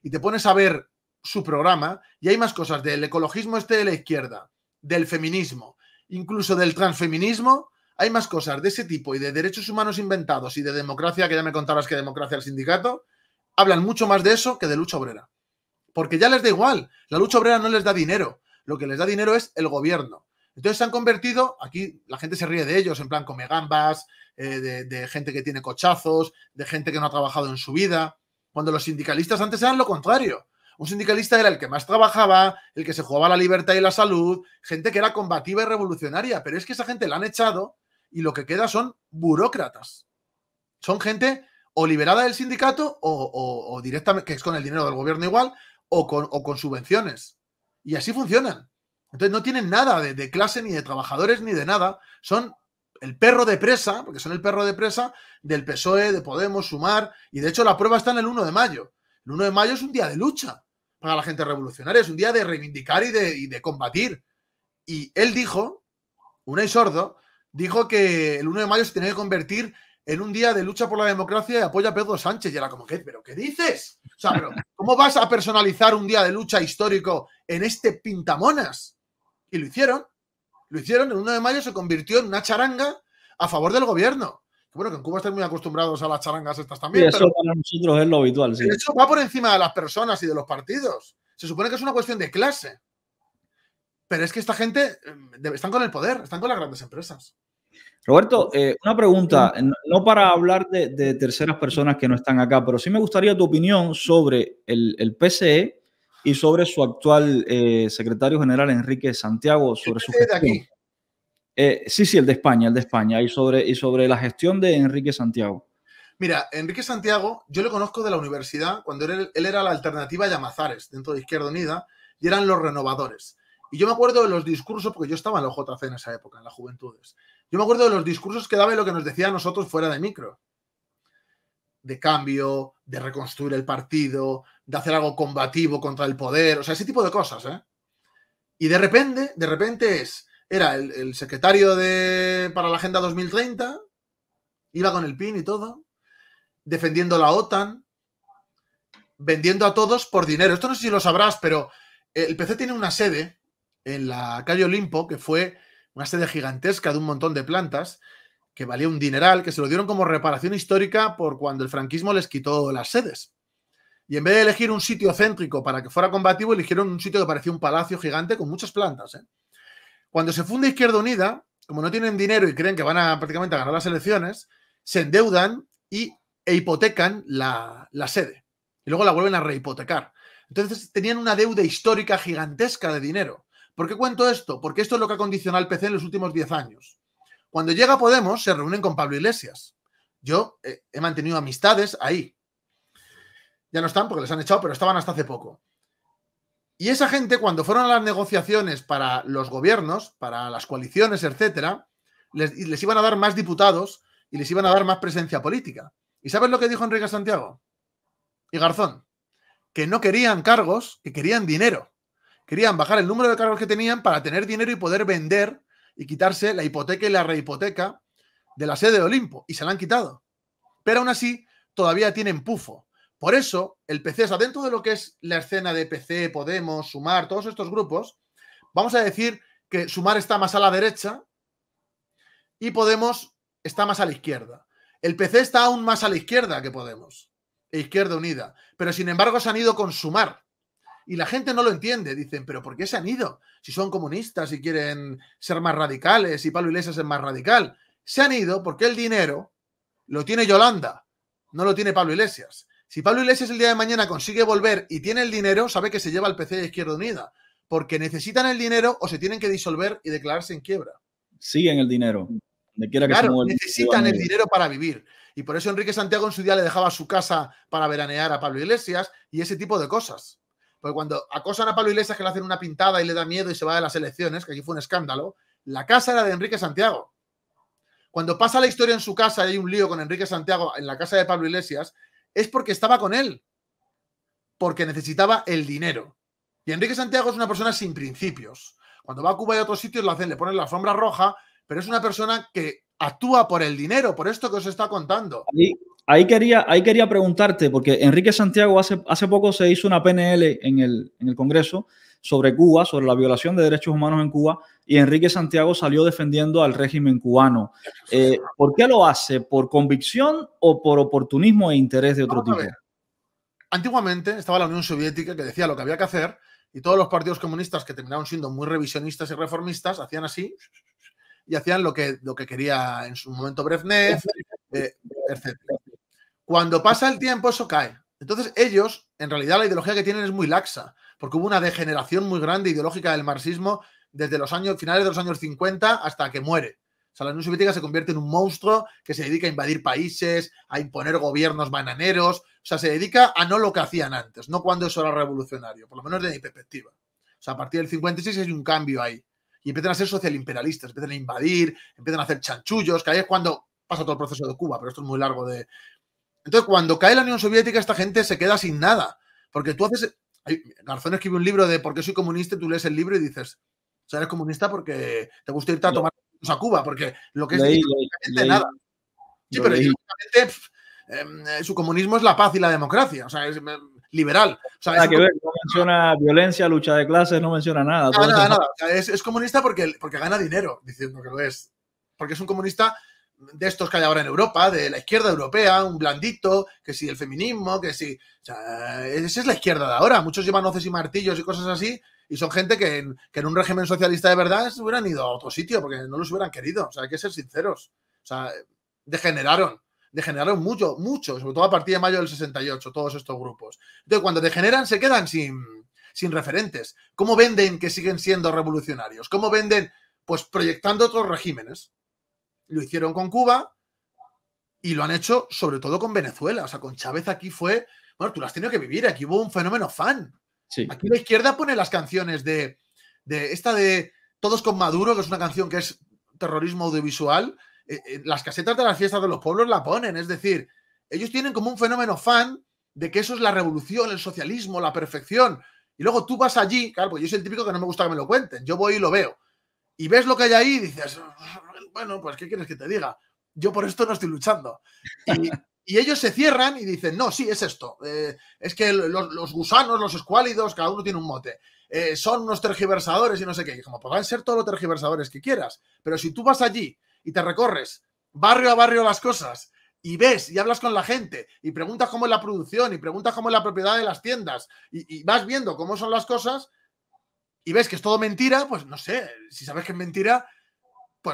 y te pones a ver su programa y hay más cosas del ecologismo este de la izquierda, del feminismo, incluso del transfeminismo. Hay más cosas de ese tipo y de derechos humanos inventados y de democracia, que ya me contabas que democracia el sindicato, hablan mucho más de eso que de lucha obrera. Porque ya les da igual, la lucha obrera no les da dinero, lo que les da dinero es el gobierno. Entonces se han convertido, aquí la gente se ríe de ellos, en plan come gambas, eh, de, gente que tiene cochazos, de gente que no ha trabajado en su vida, cuando los sindicalistas antes eran lo contrario. Un sindicalista era el que más trabajaba, el que se jugaba la libertad y la salud, gente que era combativa y revolucionaria, pero es que esa gente la han echado y lo que queda son burócratas. Son gente o liberada del sindicato o, directamente, que es con el dinero del gobierno igual, o o con subvenciones. Y así funcionan. Entonces no tienen nada de, clase, ni de trabajadores, ni de nada. Son el perro de presa, porque son el perro de presa del PSOE, de Podemos, Sumar, y de hecho la prueba está en el 1 de mayo. El 1 de mayo es un día de lucha para la gente revolucionaria, es un día de reivindicar y de, combatir. Y él dijo, y Sordo, dijo que el 1 de mayo se tiene que convertir en un día de lucha por la democracia y apoya a Pedro Sánchez. Y era como, ¿qué? ¿Pero qué dices? O sea, ¿cómo vas a personalizar un día de lucha histórico en este pintamonas? Y lo hicieron. Lo hicieron, el 1 de mayo se convirtió en una charanga a favor del gobierno. Bueno, que en Cuba están muy acostumbrados a las charangas estas también. eso para nosotros es lo habitual. Sí. Eso va por encima de las personas y de los partidos. Se supone que es una cuestión de clase. Pero es que esta gente em, están con el poder, están con las grandes empresas. Roberto, eh, una pregunta, no para hablar de, terceras personas que no están acá, pero sí me gustaría tu opinión sobre el, el PCE y sobre su actual eh, secretario general, Enrique Santiago, sobre su gestión. aquí? Eh, sí, sí, el de España, el de España, y sobre, y sobre la gestión de Enrique Santiago. Mira, Enrique Santiago, yo lo conozco de la universidad, cuando él, era la alternativa a Amazares, dentro de Izquierda Unida, y eran los renovadores. Y yo me acuerdo de los discursos, porque yo estaba en la OJC en esa época, en las juventudes. Yo me acuerdo de los discursos que daba y lo que nos decía a nosotros fuera de micro. De cambio, de reconstruir el partido, de hacer algo combativo contra el poder, o sea, ese tipo de cosas, ¿eh? Y de repente, de repente es, era el, secretario de, para la Agenda 2030, iba con el PIN y todo, defendiendo la OTAN, vendiendo a todos por dinero. Esto no sé si lo sabrás, pero el PC tiene una sede en la calle Olimpo, que fue una sede gigantesca de un montón de plantas, que valía un dineral, que se lo dieron como reparación histórica por cuando el franquismo les quitó las sedes. Y en vez de elegir un sitio céntrico para que fuera combativo, eligieron un sitio que parecía un palacio gigante con muchas plantas. ¿eh? Cuando se funda Izquierda Unida, como no tienen dinero y creen que van a prácticamente ganar las elecciones, se endeudan y, e hipotecan la, sede. Y luego la vuelven a rehipotecar. Entonces tenían una deuda histórica gigantesca de dinero. ¿Por qué cuento esto? Porque esto es lo que ha condicionado al PC en los últimos 10 años. Cuando llega Podemos, se reúnen con Pablo Iglesias. Yo eh, he mantenido amistades ahí ya no están porque les han echado, pero estaban hasta hace poco. Y esa gente, cuando fueron a las negociaciones para los gobiernos, para las coaliciones, etcétera, les, les iban a dar más diputados y les iban a dar más presencia política. ¿Y sabes lo que dijo Enrique Santiago? Y Garzón, que no querían cargos, que querían dinero. Querían bajar el número de cargos que tenían para tener dinero y poder vender y quitarse la hipoteca y la rehipoteca de la sede de Olimpo. Y se la han quitado. Pero aún así, todavía tienen pufo. Por eso, el PC, adentro dentro de lo que es la escena de PC, Podemos, Sumar, todos estos grupos, vamos a decir que Sumar está más a la derecha y Podemos está más a la izquierda. El PC está aún más a la izquierda que Podemos, e Izquierda Unida. Pero sin embargo se han ido con Sumar. Y la gente no lo entiende. Dicen, ¿pero por qué se han ido? Si son comunistas y quieren ser más radicales y Pablo Iglesias es más radical. Se han ido porque el dinero lo tiene Yolanda, no lo tiene Pablo Iglesias. Si Pablo Iglesias el día de mañana consigue volver y tiene el dinero, sabe que se lleva el PC de Izquierda Unida, porque necesitan el dinero o se tienen que disolver y declararse en quiebra. Siguen el dinero. necesitan el dinero para vivir. Y por eso Enrique Santiago en su día le dejaba su casa para veranear a Pablo Iglesias y ese tipo de cosas. Porque cuando acosan a Pablo Iglesias que le hacen una pintada y le da miedo y se va de las elecciones, que aquí fue un escándalo, la casa era de Enrique Santiago. Cuando pasa la historia en su casa y hay un lío con Enrique Santiago en la casa de Pablo Iglesias, es porque estaba con él, porque necesitaba el dinero. Y Enrique Santiago es una persona sin principios. Cuando va a Cuba y a otros sitios lo hacen, le ponen la alfombra roja, pero es una persona que actúa por el dinero, por esto que os está contando. Ahí, quería, ahí quería preguntarte, porque Enrique Santiago hace, hace poco se hizo una PNL en el, en el Congreso sobre Cuba, sobre la violación de derechos humanos en Cuba, y Enrique Santiago salió defendiendo al régimen cubano. Eh, ¿Por qué lo hace? ¿Por convicción o por oportunismo e interés de otro tipo? Antiguamente estaba la Unión Soviética que decía lo que había que hacer y todos los partidos comunistas que terminaron siendo muy revisionistas y reformistas hacían así y hacían lo que, lo que quería en su momento Brezhnev, eh, etc. Cuando pasa el tiempo eso cae. Entonces ellos, en realidad la ideología que tienen es muy laxa porque hubo una degeneración muy grande ideológica del marxismo desde los años finales de los años 50 hasta que muere. O sea, la Unión Soviética se convierte en un monstruo que se dedica a invadir países, a imponer gobiernos bananeros, o sea, se dedica a no lo que hacían antes, no cuando eso era revolucionario, por lo menos de mi perspectiva. O sea, a partir del 56 hay un cambio ahí. Y empiezan a ser socialimperialistas, empiezan a invadir, empiezan a hacer chanchullos, que ahí es cuando pasa todo el proceso de Cuba, pero esto es muy largo de... Entonces, cuando cae la Unión Soviética, esta gente se queda sin nada, porque tú haces Garzón escribe un libro de por qué soy comunista y tú lees el libro y dices, o eres comunista porque te gusta irte a tomar a Cuba, porque lo que es nada. Sí, pero em, eh, su comunismo es la paz y la democracia, o sea, es em, liberal. O que no menciona violencia, lucha de clases, no menciona nada. Es, comunista porque, porque gana dinero diciendo que lo es. Porque es un comunista de estos que hay ahora en Europa, de la izquierda europea, un blandito, que si el feminismo, que si... O sea, esa es la izquierda de ahora. Muchos llevan hoces y martillos y cosas así, y son gente que en, un régimen socialista de verdad se hubieran ido a otro sitio porque no los hubieran querido. O sea, hay que ser sinceros. O sea, degeneraron. Degeneraron mucho, mucho, sobre todo a partir de mayo del 68, todos estos grupos. Entonces, cuando degeneran, se quedan sin, sin referentes. ¿Cómo venden que siguen siendo revolucionarios? ¿Cómo venden? Pues proyectando otros regímenes lo hicieron con Cuba y lo han hecho sobre todo con Venezuela. O sea, con Chávez aquí fue, bueno, tú lo has tenido que vivir, aquí hubo un fenómeno fan. Aquí la izquierda pone las canciones de, de esta de Todos con Maduro, que es una canción que es terrorismo audiovisual, eh, eh, las casetas de las fiestas de los pueblos la ponen. Es decir, ellos tienen como un fenómeno fan de que eso es la revolución, el socialismo, la perfección. Y luego tú vas allí, claro, pues yo soy el típico que no me gusta que me lo cuenten. Yo voy y lo veo. Y ves lo que hay ahí y dices, bueno, pues ¿qué quieres que te diga? Yo por esto no estoy luchando. Y, ellos se cierran y dicen, no, sí, es esto. Eh, es que los, gusanos, los escuálidos, cada uno tiene un mote. Eh, son unos tergiversadores y no sé qué. Y como, pues ser todos los tergiversadores que quieras. Pero si tú vas allí y te recorres barrio a barrio las cosas y ves y hablas con la gente y preguntas cómo es la producción y preguntas cómo es la propiedad de las tiendas y, y vas viendo cómo son las cosas y ves que es todo mentira, pues no sé, si sabes que es mentira,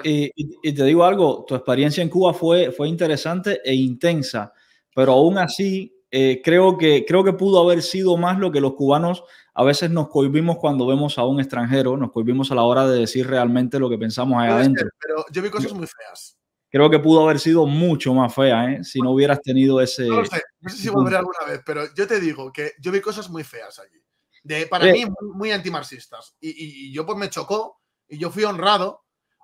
y, te digo algo, tu experiencia en Cuba fue, fue interesante e intensa, pero aún así eh, creo, que, creo que pudo haber sido más lo que los cubanos a veces nos cohibimos cuando vemos a un extranjero, nos cohibimos a la hora de decir realmente lo que pensamos ahí adentro. pero yo vi cosas muy feas. Creo que pudo haber sido mucho más fea, ¿eh? si no hubieras tenido ese... No lo sé, no sé si volveré alguna vez, pero yo te digo que yo vi cosas muy feas allí. De, para eh. mí, muy, muy antimarxistas. y, y yo pues me chocó y yo fui honrado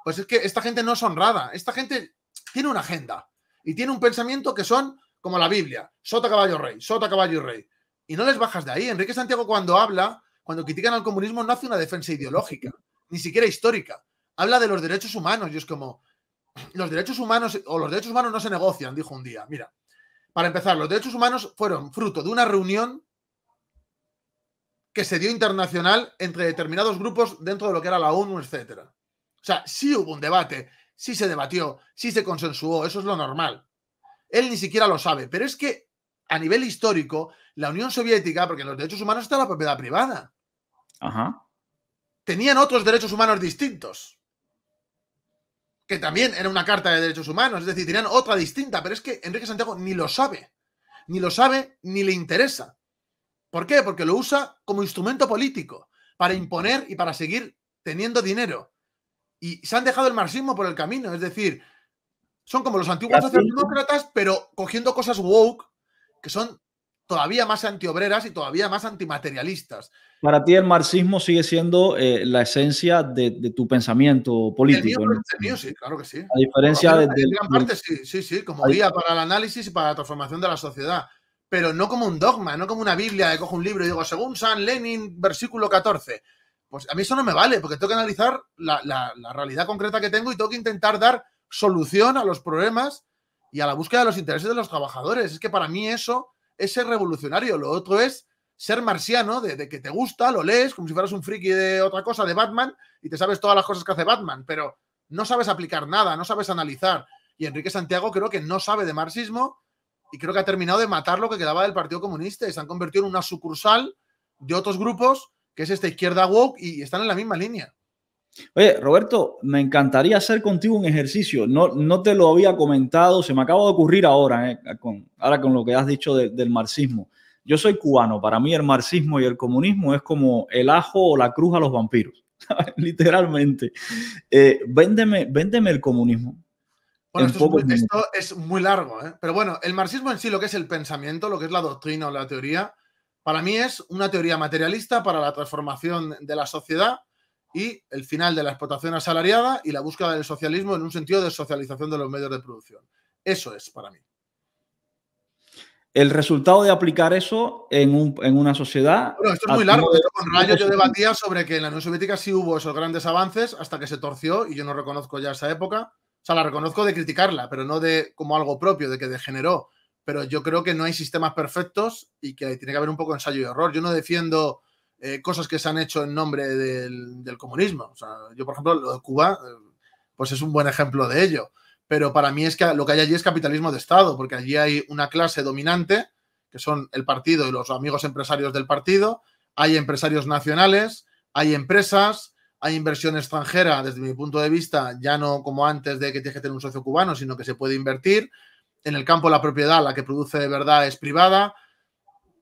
pues es que esta gente no es honrada, esta gente tiene una agenda y tiene un pensamiento que son como la Biblia, sota caballo rey, sota caballo y rey. Y no les bajas de ahí. Enrique Santiago cuando habla, cuando critican al comunismo, no hace una defensa ideológica, ni siquiera histórica. Habla de los derechos humanos y es como, los derechos humanos o los derechos humanos no se negocian, dijo un día. Mira, para empezar, los derechos humanos fueron fruto de una reunión que se dio internacional entre determinados grupos dentro de lo que era la ONU, etcétera. O sea, sí hubo un debate, sí se debatió, sí se consensuó, eso es lo normal. Él ni siquiera lo sabe, pero es que a nivel histórico, la Unión Soviética, porque los derechos humanos está la propiedad privada, tenían otros derechos humanos distintos, que también era una carta de derechos humanos, es decir, tenían otra distinta, pero es que Enrique Santiago ni lo sabe, ni lo sabe, ni le interesa. ¿Por qué? Porque lo usa como instrumento político, para imponer y para seguir teniendo dinero y se han dejado el marxismo por el camino. Es decir, son como los antiguos socialdemócratas, pero cogiendo cosas woke que son todavía más antiobreras y todavía más antimaterialistas. Para ti el marxismo sigue siendo eh, la esencia de, tu pensamiento político. sí, claro que sí. A diferencia de... gran parte, sí, sí, sí, como guía para el análisis y para la transformación de la sociedad. Pero no como un dogma, no como una Biblia de cojo un libro y digo, según San Lenin, versículo 14. Pues a mí eso no me vale, porque tengo que analizar la, realidad concreta que tengo y tengo que intentar dar solución a los problemas y a la búsqueda de los intereses de los trabajadores. Es que para mí eso es ser revolucionario. Lo otro es ser marciano, de, que te gusta, lo lees, como si fueras un friki de otra cosa, de Batman, y te sabes todas las cosas que hace Batman, pero no sabes aplicar nada, no sabes analizar. Y Enrique Santiago creo que no sabe de marxismo y creo que ha terminado de matar lo que quedaba del Partido Comunista y se han convertido en una sucursal de otros grupos que es esta izquierda woke, y están en la misma línea. Oye, Roberto, me encantaría hacer contigo un ejercicio. No, no te lo había comentado, se me acaba de ocurrir ahora, eh, con, ahora con lo que has dicho del marxismo. Yo soy cubano, para mí el marxismo y el comunismo es como el ajo o la cruz a los vampiros, literalmente. Eh, véndeme, el comunismo. Bueno, esto es, muy, largo, ¿eh? pero bueno, el marxismo en sí, lo que es el pensamiento, lo que es la doctrina o la teoría, para mí es una teoría materialista para la transformación de la sociedad y el final de la explotación asalariada y la búsqueda del socialismo en un sentido de socialización de los medios de producción. Eso es para mí. El resultado de aplicar eso en, una sociedad. Bueno, esto es muy largo. yo debatía sobre que en la Unión Soviética sí hubo esos grandes avances hasta que se torció y yo no reconozco ya esa época. O sea, la reconozco de criticarla, pero no de como algo propio, de que degeneró pero yo creo que no hay sistemas perfectos y que tiene que haber un poco de ensayo y error. Yo no defiendo eh, cosas que se han hecho en nombre del, comunismo. yo, por ejemplo, lo de Cuba, eh, pues es un buen ejemplo de ello. Pero para mí es que lo que hay allí es capitalismo de Estado, porque allí hay una clase dominante, que son el partido y los amigos empresarios del partido, hay empresarios nacionales, hay empresas, hay inversión extranjera, desde mi punto de vista, ya no como antes de que tienes que tener un socio cubano, sino que se puede invertir en el campo la propiedad, la que produce de verdad, es privada.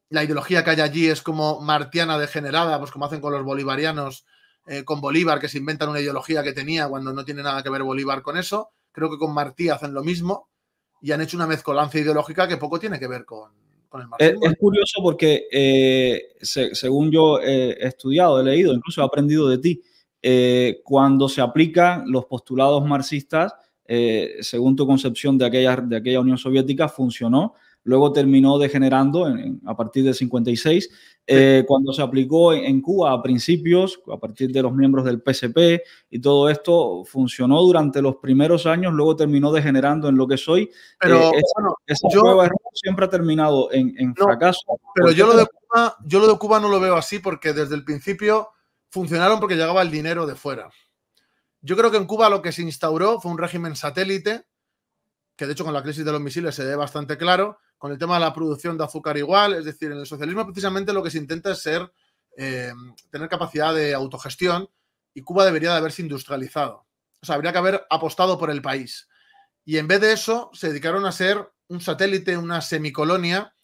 La ideología que hay allí es como martiana degenerada, pues como hacen con los bolivarianos, eh, con Bolívar, que se inventan una ideología que tenía cuando no tiene nada que ver Bolívar con eso. Creo que con Martí hacen lo mismo y han hecho una mezcolanza ideológica que poco tiene que ver con, el marxismo. Es, curioso porque, eh, según yo eh, he estudiado, he leído, incluso he aprendido de ti, cuando se aplican los postulados marxistas, eh, según tu concepción de aquella, de aquella Unión Soviética, funcionó. Luego terminó degenerando a partir del 56, eh, cuando se aplicó en, Cuba a principios, a partir de los miembros del PSP y todo esto, funcionó durante los primeros años, luego terminó degenerando en lo que soy. Pero eh, siempre ha terminado en, fracaso. Pero yo yo lo de Cuba no lo veo así porque desde el principio funcionaron porque llegaba el dinero de fuera. Yo creo que en Cuba lo que se instauró fue un régimen satélite, que de hecho con la crisis de los misiles se ve bastante claro, con el tema de la producción de azúcar igual, es decir, en el socialismo precisamente lo que se intenta es ser, eh, tener capacidad de autogestión y Cuba debería de haberse industrializado. O sea, habría que haber apostado por el país. Y en vez de eso, se dedicaron a ser un satélite, una semicolonia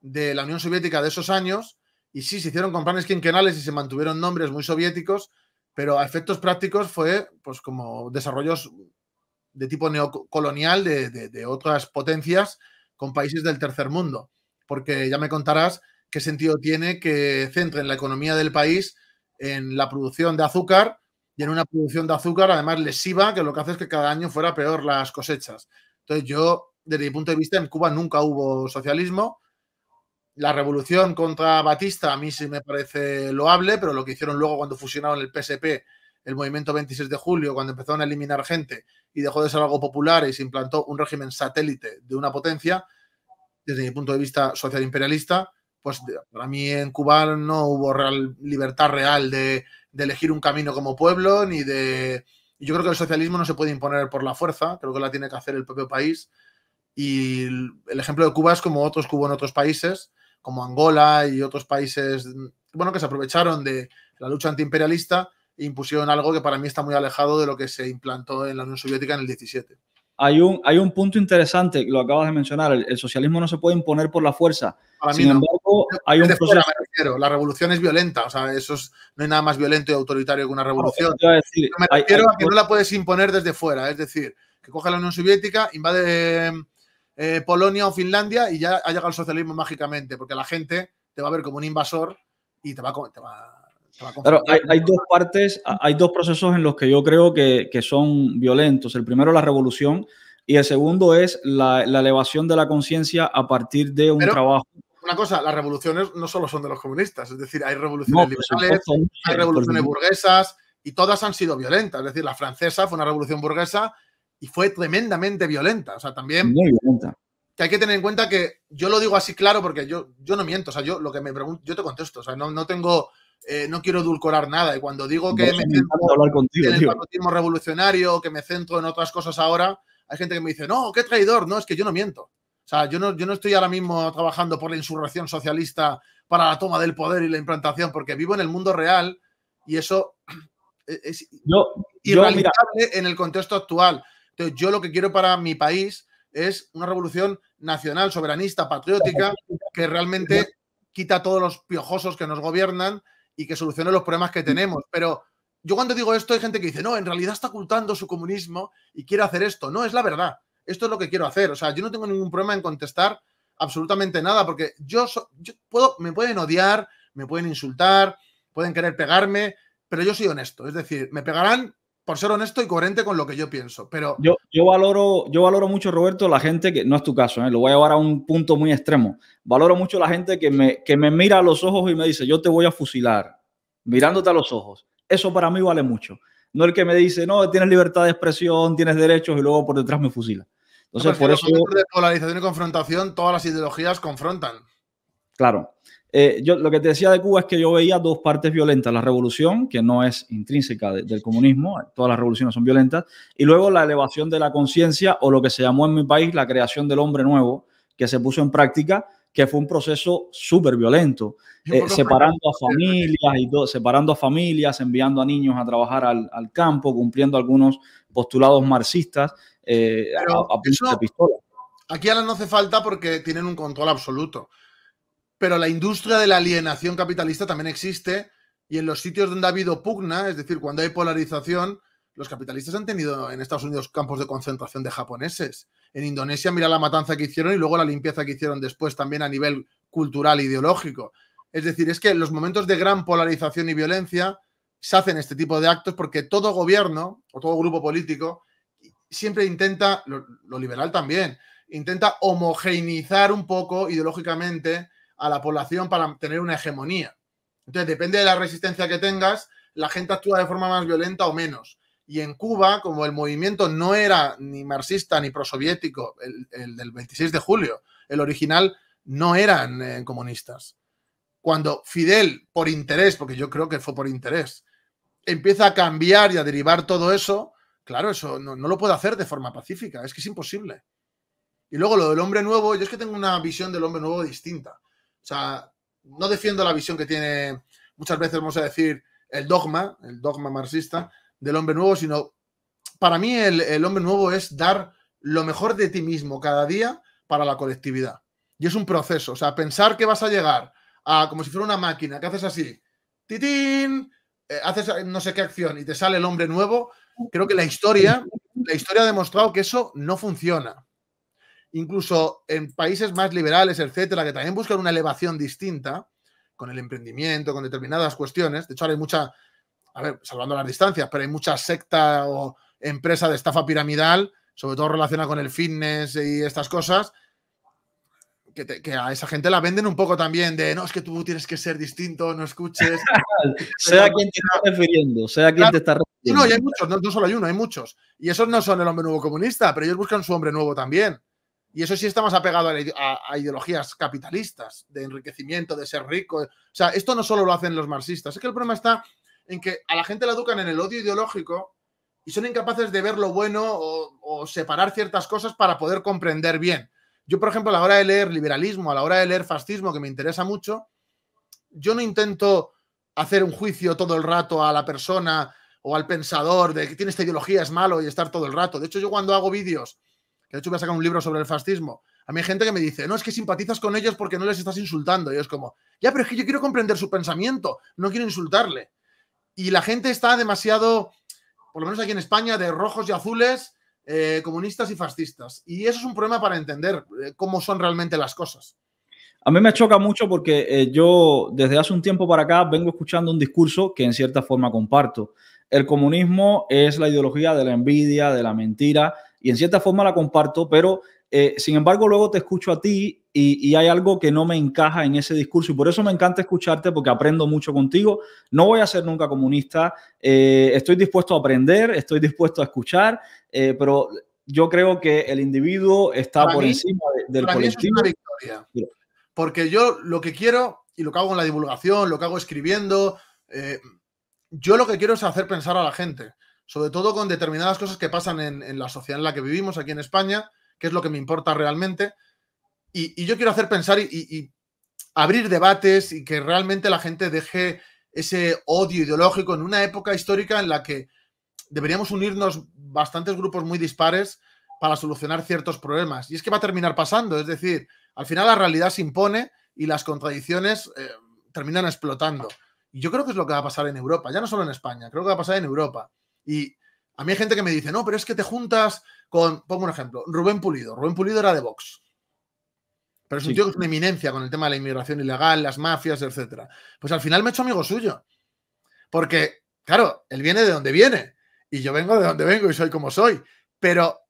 de la Unión Soviética de esos años. Y sí, se hicieron con planes quinquenales y se mantuvieron nombres muy soviéticos, pero a efectos prácticos fue pues como desarrollos de tipo neocolonial de, de, otras potencias con países del tercer mundo. Porque ya me contarás qué sentido tiene que centren la economía del país en la producción de azúcar y en una producción de azúcar además lesiva que lo que hace es que cada año fuera peor las cosechas. Entonces yo, desde mi punto de vista, en Cuba nunca hubo socialismo la revolución contra Batista a mí sí me parece loable, pero lo que hicieron luego cuando fusionaron el PSP, el movimiento 26 de julio, cuando empezaron a eliminar gente y dejó de ser algo popular y se implantó un régimen satélite de una potencia, desde mi punto de vista social imperialista, pues para mí en Cuba no hubo real, libertad real de, elegir un camino como pueblo, ni de... Yo creo que el socialismo no se puede imponer por la fuerza, creo que la tiene que hacer el propio país. Y el ejemplo de Cuba es como otros que en otros países, como Angola y otros países, bueno, que se aprovecharon de la lucha antiimperialista e impusieron algo que para mí está muy alejado de lo que se implantó en la Unión Soviética en el 17. Hay un, hay un punto interesante, lo acabas de mencionar, el, socialismo no se puede imponer por la fuerza. Sin embargo, hay un La revolución es violenta, o sea, eso es, no hay nada más violento y autoritario que una revolución. No, que no la puedes imponer desde fuera, es decir, que coge la Unión Soviética, invade eh, Polonia o Finlandia y ya ha llegado el socialismo mágicamente, porque la gente te va a ver como un invasor y te va, a, hay, dos partes, hay dos procesos en los que yo creo que, son violentos. El primero, la revolución, y el segundo es la, elevación de la conciencia a partir de un trabajo. Una cosa, las revoluciones no solo son de los comunistas, es decir, hay revoluciones liberales, hay revoluciones burguesas y todas han sido violentas. Es decir, la francesa fue una revolución burguesa y fue tremendamente violenta. O sea, también. Muy violenta. Que hay que tener en cuenta que yo lo digo así claro porque yo, yo no miento. O sea, yo lo que me pregunto, yo te contesto. O sea, no, no tengo. Eh, no quiero edulcorar nada. Y cuando digo que me centro contigo, en el patriotismo revolucionario, que me centro en otras cosas ahora, hay gente que me dice, no, qué traidor. No, es que yo no miento. O sea, yo no, yo no estoy ahora mismo trabajando por la insurrección socialista para la toma del poder y la implantación, porque vivo en el mundo real y eso e-, es yo, irrealizable en el contexto actual yo lo que quiero para mi país es una revolución nacional, soberanista, patriótica, que realmente quita todos los piojosos que nos gobiernan y que solucione los problemas que tenemos. Pero yo cuando digo esto hay gente que dice, no, en realidad está ocultando su comunismo y quiere hacer esto. No, es la verdad. Esto es lo que quiero hacer. O sea, yo no tengo ningún problema en contestar absolutamente nada, porque puedo, me pueden odiar, me pueden insultar, pueden querer pegarme, pero yo soy honesto. Es decir, me pegarán por ser honesto y coherente con lo que yo pienso. Pero yo, yo valoro, yo valoro mucho, Roberto, la gente que, no es tu caso, ¿eh? lo voy a llevar a un punto muy extremo. Valoro mucho la gente que me, que me mira a los ojos y me dice, yo te voy a fusilar, mirándote a los ojos. Eso para mí vale mucho. No el que me dice, no, tienes libertad de expresión, tienes derechos y luego por detrás me fusila. Entonces, por eso. De polarización y confrontación, todas las ideologías confrontan. Claro. Eh, yo lo que te decía de Cuba es que yo veía dos partes violentas, la revolución, que no es intrínseca del comunismo, todas las revoluciones son violentas, y luego la elevación de la conciencia o lo que se llamó en mi país la creación del hombre nuevo, que se puso en práctica, que fue un proceso súper violento, eh, separando a familias y separando a familias, enviando a niños a trabajar al, campo, cumpliendo algunos postulados marxistas eh, a, a de pistola. Aquí ahora no hace falta porque tienen un control absoluto pero la industria de la alienación capitalista también existe y en los sitios donde ha habido pugna, es decir, cuando hay polarización, los capitalistas han tenido en Estados Unidos campos de concentración de japoneses. En Indonesia, mira la matanza que hicieron y luego la limpieza que hicieron después también a nivel cultural e ideológico. Es decir, es que en los momentos de gran polarización y violencia se hacen este tipo de actos porque todo gobierno o todo grupo político siempre intenta, lo, lo liberal también, intenta homogeneizar un poco ideológicamente a la población para tener una hegemonía. Entonces, depende de la resistencia que tengas, la gente actúa de forma más violenta o menos. Y en Cuba, como el movimiento no era ni marxista ni prosoviético, el, el del 26 de julio, el original, no eran eh, comunistas. Cuando Fidel, por interés, porque yo creo que fue por interés, empieza a cambiar y a derivar todo eso, claro, eso no, no lo puede hacer de forma pacífica, es que es imposible. Y luego lo del hombre nuevo, yo es que tengo una visión del hombre nuevo distinta. O sea, no defiendo la visión que tiene muchas veces, vamos a decir, el dogma, el dogma marxista del hombre nuevo, sino para mí el, hombre nuevo es dar lo mejor de ti mismo cada día para la colectividad. Y es un proceso, o sea, pensar que vas a llegar a como si fuera una máquina, que haces así, titín, eh, haces no sé qué acción y te sale el hombre nuevo, creo que la historia, la historia ha demostrado que eso no funciona incluso en países más liberales, etcétera, que también buscan una elevación distinta con el emprendimiento, con determinadas cuestiones. De hecho, ahora hay mucha, a ver, salvando las distancias, pero hay mucha secta o empresa de estafa piramidal, sobre todo relacionada con el fitness y estas cosas, que, a esa gente la venden un poco también de no, es que tú tienes que ser distinto, no escuches. sea quien te está refiriendo, sea quien te está refiriendo. No, y hay muchos, no, solo hay uno, hay muchos. Y esos no son el hombre nuevo comunista, pero ellos buscan su hombre nuevo también. Y eso sí está más apegado a, ideologías capitalistas, de enriquecimiento, de ser rico. Eh. O sea, esto no solo lo hacen los marxistas. Es que el problema está en que a la gente la educan en el odio ideológico y son incapaces de ver lo bueno o, o separar ciertas cosas para poder comprender bien. Yo, por ejemplo, a la hora de leer liberalismo, a la hora de leer fascismo, que me interesa mucho, yo no intento hacer un juicio todo el rato a la persona o al pensador de que tiene esta ideología, es malo y estar todo el rato. De hecho, yo cuando hago vídeos que de hecho voy a sacar un libro sobre el fascismo. A mí hay gente que me dice, no, es que simpatizas con ellos porque no les estás insultando. Y es como, ya, pero es que yo quiero comprender su pensamiento, no quiero insultarle. Y la gente está demasiado, por lo menos aquí en España, de rojos y azules, eh, comunistas y fascistas. Y eso es un problema para entender eh, cómo son realmente las cosas. A mí me choca mucho porque eh, yo desde hace un tiempo para acá vengo escuchando un discurso que en cierta forma comparto. El comunismo es la ideología de la envidia, de la mentira, y en cierta forma la comparto, pero eh, sin embargo luego te escucho a ti y, hay algo que no me encaja en ese discurso y por eso me encanta escucharte porque aprendo mucho contigo. No voy a ser nunca comunista, eh, estoy dispuesto a aprender, estoy dispuesto a escuchar, eh, pero yo creo que el individuo está por encima del colectivo. porque yo lo que quiero y lo que hago en la divulgación, lo que hago escribiendo, yo lo que quiero es hacer pensar a la gente sobre todo con determinadas cosas que pasan en, la sociedad en la que vivimos aquí en España, que es lo que me importa realmente. Y, yo quiero hacer pensar y, abrir debates y que realmente la gente deje ese odio ideológico en una época histórica en la que deberíamos unirnos bastantes grupos muy dispares para solucionar ciertos problemas. Y es que va a terminar pasando, es decir, al final la realidad se impone y las contradicciones eh, terminan explotando. Y yo creo que es lo que va a pasar en Europa, ya no solo en España, creo que va a pasar en Europa. Y a mí hay gente que me dice, no, pero es que te juntas con, pongo un ejemplo, Rubén Pulido. Rubén Pulido era de Vox. Pero es un tío que es una eminencia con el tema de la inmigración ilegal, las mafias, etc. Pues al final me he hecho amigo suyo. Porque, claro, él viene de donde viene. Y yo vengo de donde vengo y soy como soy. Pero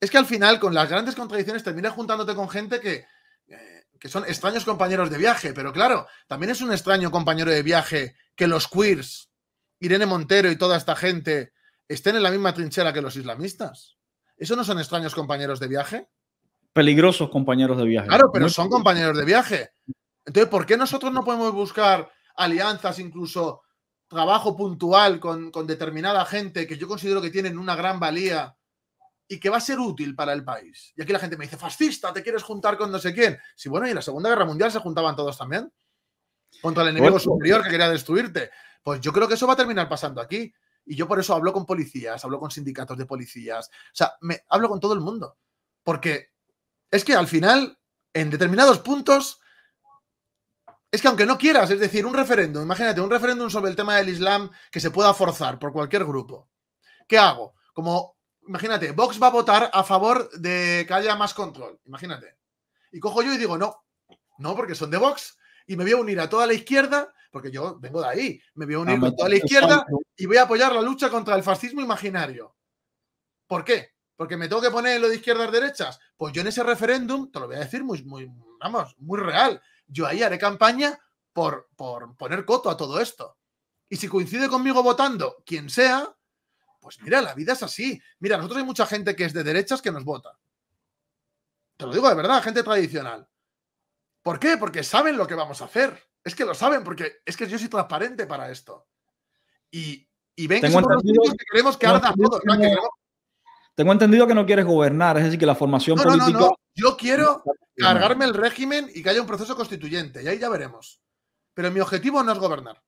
es que al final, con las grandes contradicciones, terminas juntándote con gente que, eh, que son extraños compañeros de viaje. Pero claro, también es un extraño compañero de viaje que los queers Irene Montero y toda esta gente estén en la misma trinchera que los islamistas. ¿Eso no son extraños compañeros de viaje? Peligrosos compañeros de viaje. Claro, pero son compañeros de viaje. Entonces, ¿por qué nosotros no podemos buscar alianzas, incluso trabajo puntual con, determinada gente que yo considero que tienen una gran valía y que va a ser útil para el país? Y aquí la gente me dice, fascista, te quieres juntar con no sé quién. Si sí, bueno, y en la Segunda Guerra Mundial se juntaban todos también contra el enemigo superior que quería destruirte. Pues yo creo que eso va a terminar pasando aquí. Y yo por eso hablo con policías, hablo con sindicatos de policías, o sea, me, hablo con todo el mundo. Porque es que al final, en determinados puntos, es que aunque no quieras, es decir, un referéndum, imagínate, un referéndum sobre el tema del Islam que se pueda forzar por cualquier grupo. ¿Qué hago? Como, imagínate, Vox va a votar a favor de que haya más control, imagínate. Y cojo yo y digo, no, no, porque son de Vox y me voy a unir a toda la izquierda, porque yo vengo de ahí, me voy a unir a toda la izquierda y voy a apoyar la lucha contra el fascismo imaginario. ¿Por qué? Porque me tengo que poner en lo de izquierdas derechas. Pues yo en ese referéndum, te lo voy a decir muy, muy, vamos, muy real. Yo ahí haré campaña por, por poner coto a todo esto. Y si coincide conmigo votando quien sea, pues mira, la vida es así. Mira, nosotros hay mucha gente que es de derechas que nos vota. Te lo digo de verdad, gente tradicional. ¿Por qué? Porque saben lo que vamos a hacer. Es que lo saben, porque es que yo soy transparente para esto. Y, y ven que somos que queremos que arda todo. Tengo entendido que no quieres gobernar, es decir, que la formación política. Yo quiero cargarme el régimen y que haya un proceso constituyente, y ahí ya veremos. Pero mi objetivo no es gobernar.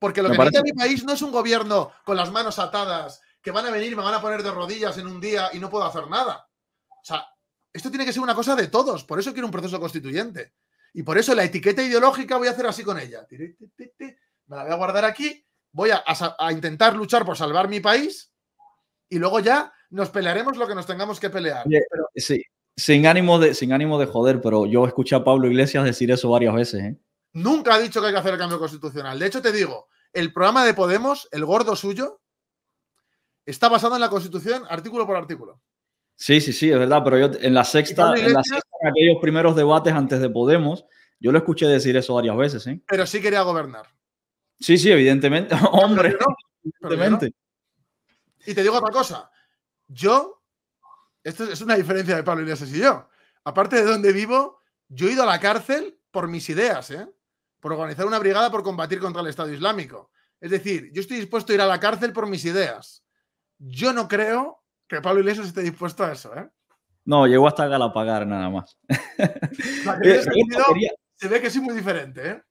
Porque lo que necesita mi país no es un gobierno con las manos atadas, que van a venir y me van a poner de rodillas en un día y no puedo hacer nada. O sea, esto tiene que ser una cosa de todos. Por eso quiero un proceso constituyente. Y por eso la etiqueta ideológica voy a hacer así con ella. Me la voy a guardar aquí. Voy a, intentar luchar por salvar mi país. Y luego ya nos pelearemos lo que nos tengamos que pelear. Sí, sin ánimo, de, sin ánimo de joder, pero yo escuché a Pablo Iglesias decir eso varias veces. ¿eh? Nunca ha dicho que hay que hacer el cambio constitucional. De hecho, te digo, el programa de Podemos, el gordo suyo, está basado en la Constitución artículo por artículo. Sí, sí, sí, es verdad, pero yo en la sexta, en aquellos primeros debates antes de Podemos, yo lo escuché decir eso varias veces. ¿eh? Pero sí quería gobernar. Sí, sí, evidentemente. Hombre, evidentemente. Y te digo otra cosa. Yo, esto es una diferencia de Pablo Iglesias y yo. Aparte de donde vivo, yo he ido a la cárcel por mis ideas, ¿eh? por organizar una brigada por combatir contra el Estado Islámico. Es decir, yo estoy dispuesto a ir a la cárcel por mis ideas. Yo no creo que Pablo Iglesias esté dispuesto a eso, ¿eh? No, llegó hasta Galapagar nada más. Eh, este eh, se ve que sí muy diferente, ¿eh?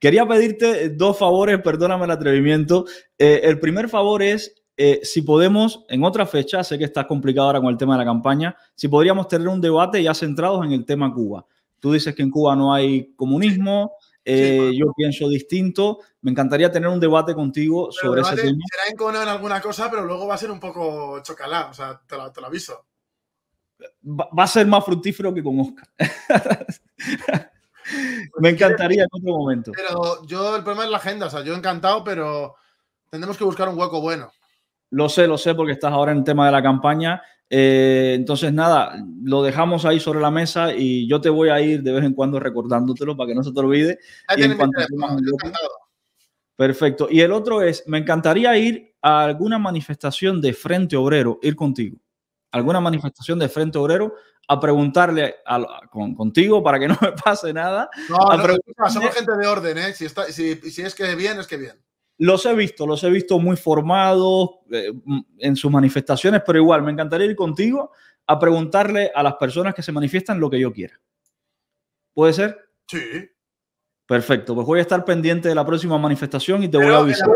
Quería pedirte dos favores, perdóname el atrevimiento. el primer favor es si podemos, en otra fecha, sé que está complicado ahora con el tema de la campaña, si podríamos tener un debate ya centrados en el tema Cuba. Tú dices que en Cuba no hay comunismo, eh, yo pienso distinto. Me encantaría tener un debate contigo sobre ese tema. Será encono en alguna cosa, pero luego va a ser un poco chocalá, o sea, te lo, aviso. Va, a ser más fructífero que con Oscar. Pues me encantaría en otro momento. Pero yo, el problema es la agenda, o sea, yo encantado, pero tendremos que buscar un hueco bueno. Lo sé, lo sé, porque estás ahora en el tema de la campaña. Eh, entonces, nada, lo dejamos ahí sobre la mesa y yo te voy a ir de vez en cuando recordándotelo para que no se te olvide. Perfecto. Y el otro es, me encantaría ir a alguna manifestación de Frente Obrero, ir contigo. Alguna manifestación de Frente Obrero a preguntarle contigo para que no me pase nada. No, somos gente de orden, ¿eh? Si, si es que bien, es que bien. Los he visto, los he visto muy formados eh, en sus manifestaciones, pero igual me encantaría ir contigo a preguntarle a las personas que se manifiestan lo que yo quiera. ¿Puede ser? Sí. Perfecto, pues voy a estar pendiente de la próxima manifestación y te voy a avisar.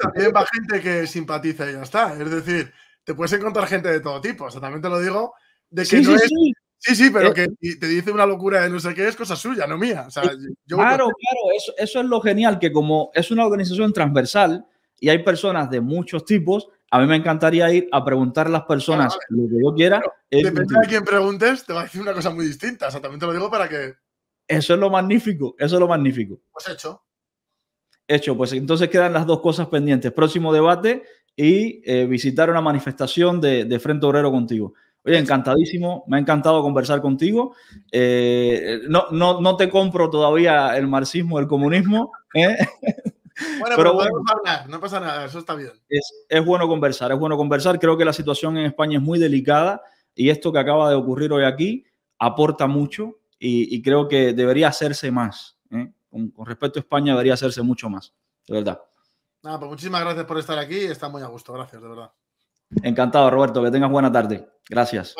también va gente que simpatiza y ya está. Es decir, te puedes encontrar gente de todo tipo. O sea, también te lo digo, de que sí, sí. Sí, sí, pero eh que te dice una locura de no sé qué es cosa suya, no mía. claro, claro, eso, es lo genial, que como es una organización transversal y hay personas de muchos tipos, a mí me encantaría ir a preguntar a las personas lo que yo quiera. Depende de quién preguntes, te va a decir una cosa muy distinta. O sea, también te lo digo para que... Eso es lo magnífico, eso es lo magnífico. Pues hecho. Hecho, pues entonces quedan las dos cosas pendientes. Próximo debate y eh, visitar una manifestación de Frente Obrero contigo. Oye, encantadísimo, me ha encantado conversar contigo. Eh, no, no, no, te compro todavía el marxismo, el comunismo. ¿eh? Bueno, pero, bueno, hablar, no pasa nada, eso está bien. Es, bueno conversar, es bueno conversar. Creo que la situación en España es muy delicada y esto que acaba de ocurrir hoy aquí aporta mucho y, creo que debería hacerse más. ¿eh? Con, con, respecto a España debería hacerse mucho más, de verdad. Nada, pues muchísimas gracias por estar aquí, está muy a gusto, gracias, de verdad. Encantado, Roberto. Que tengas buena tarde. Gracias.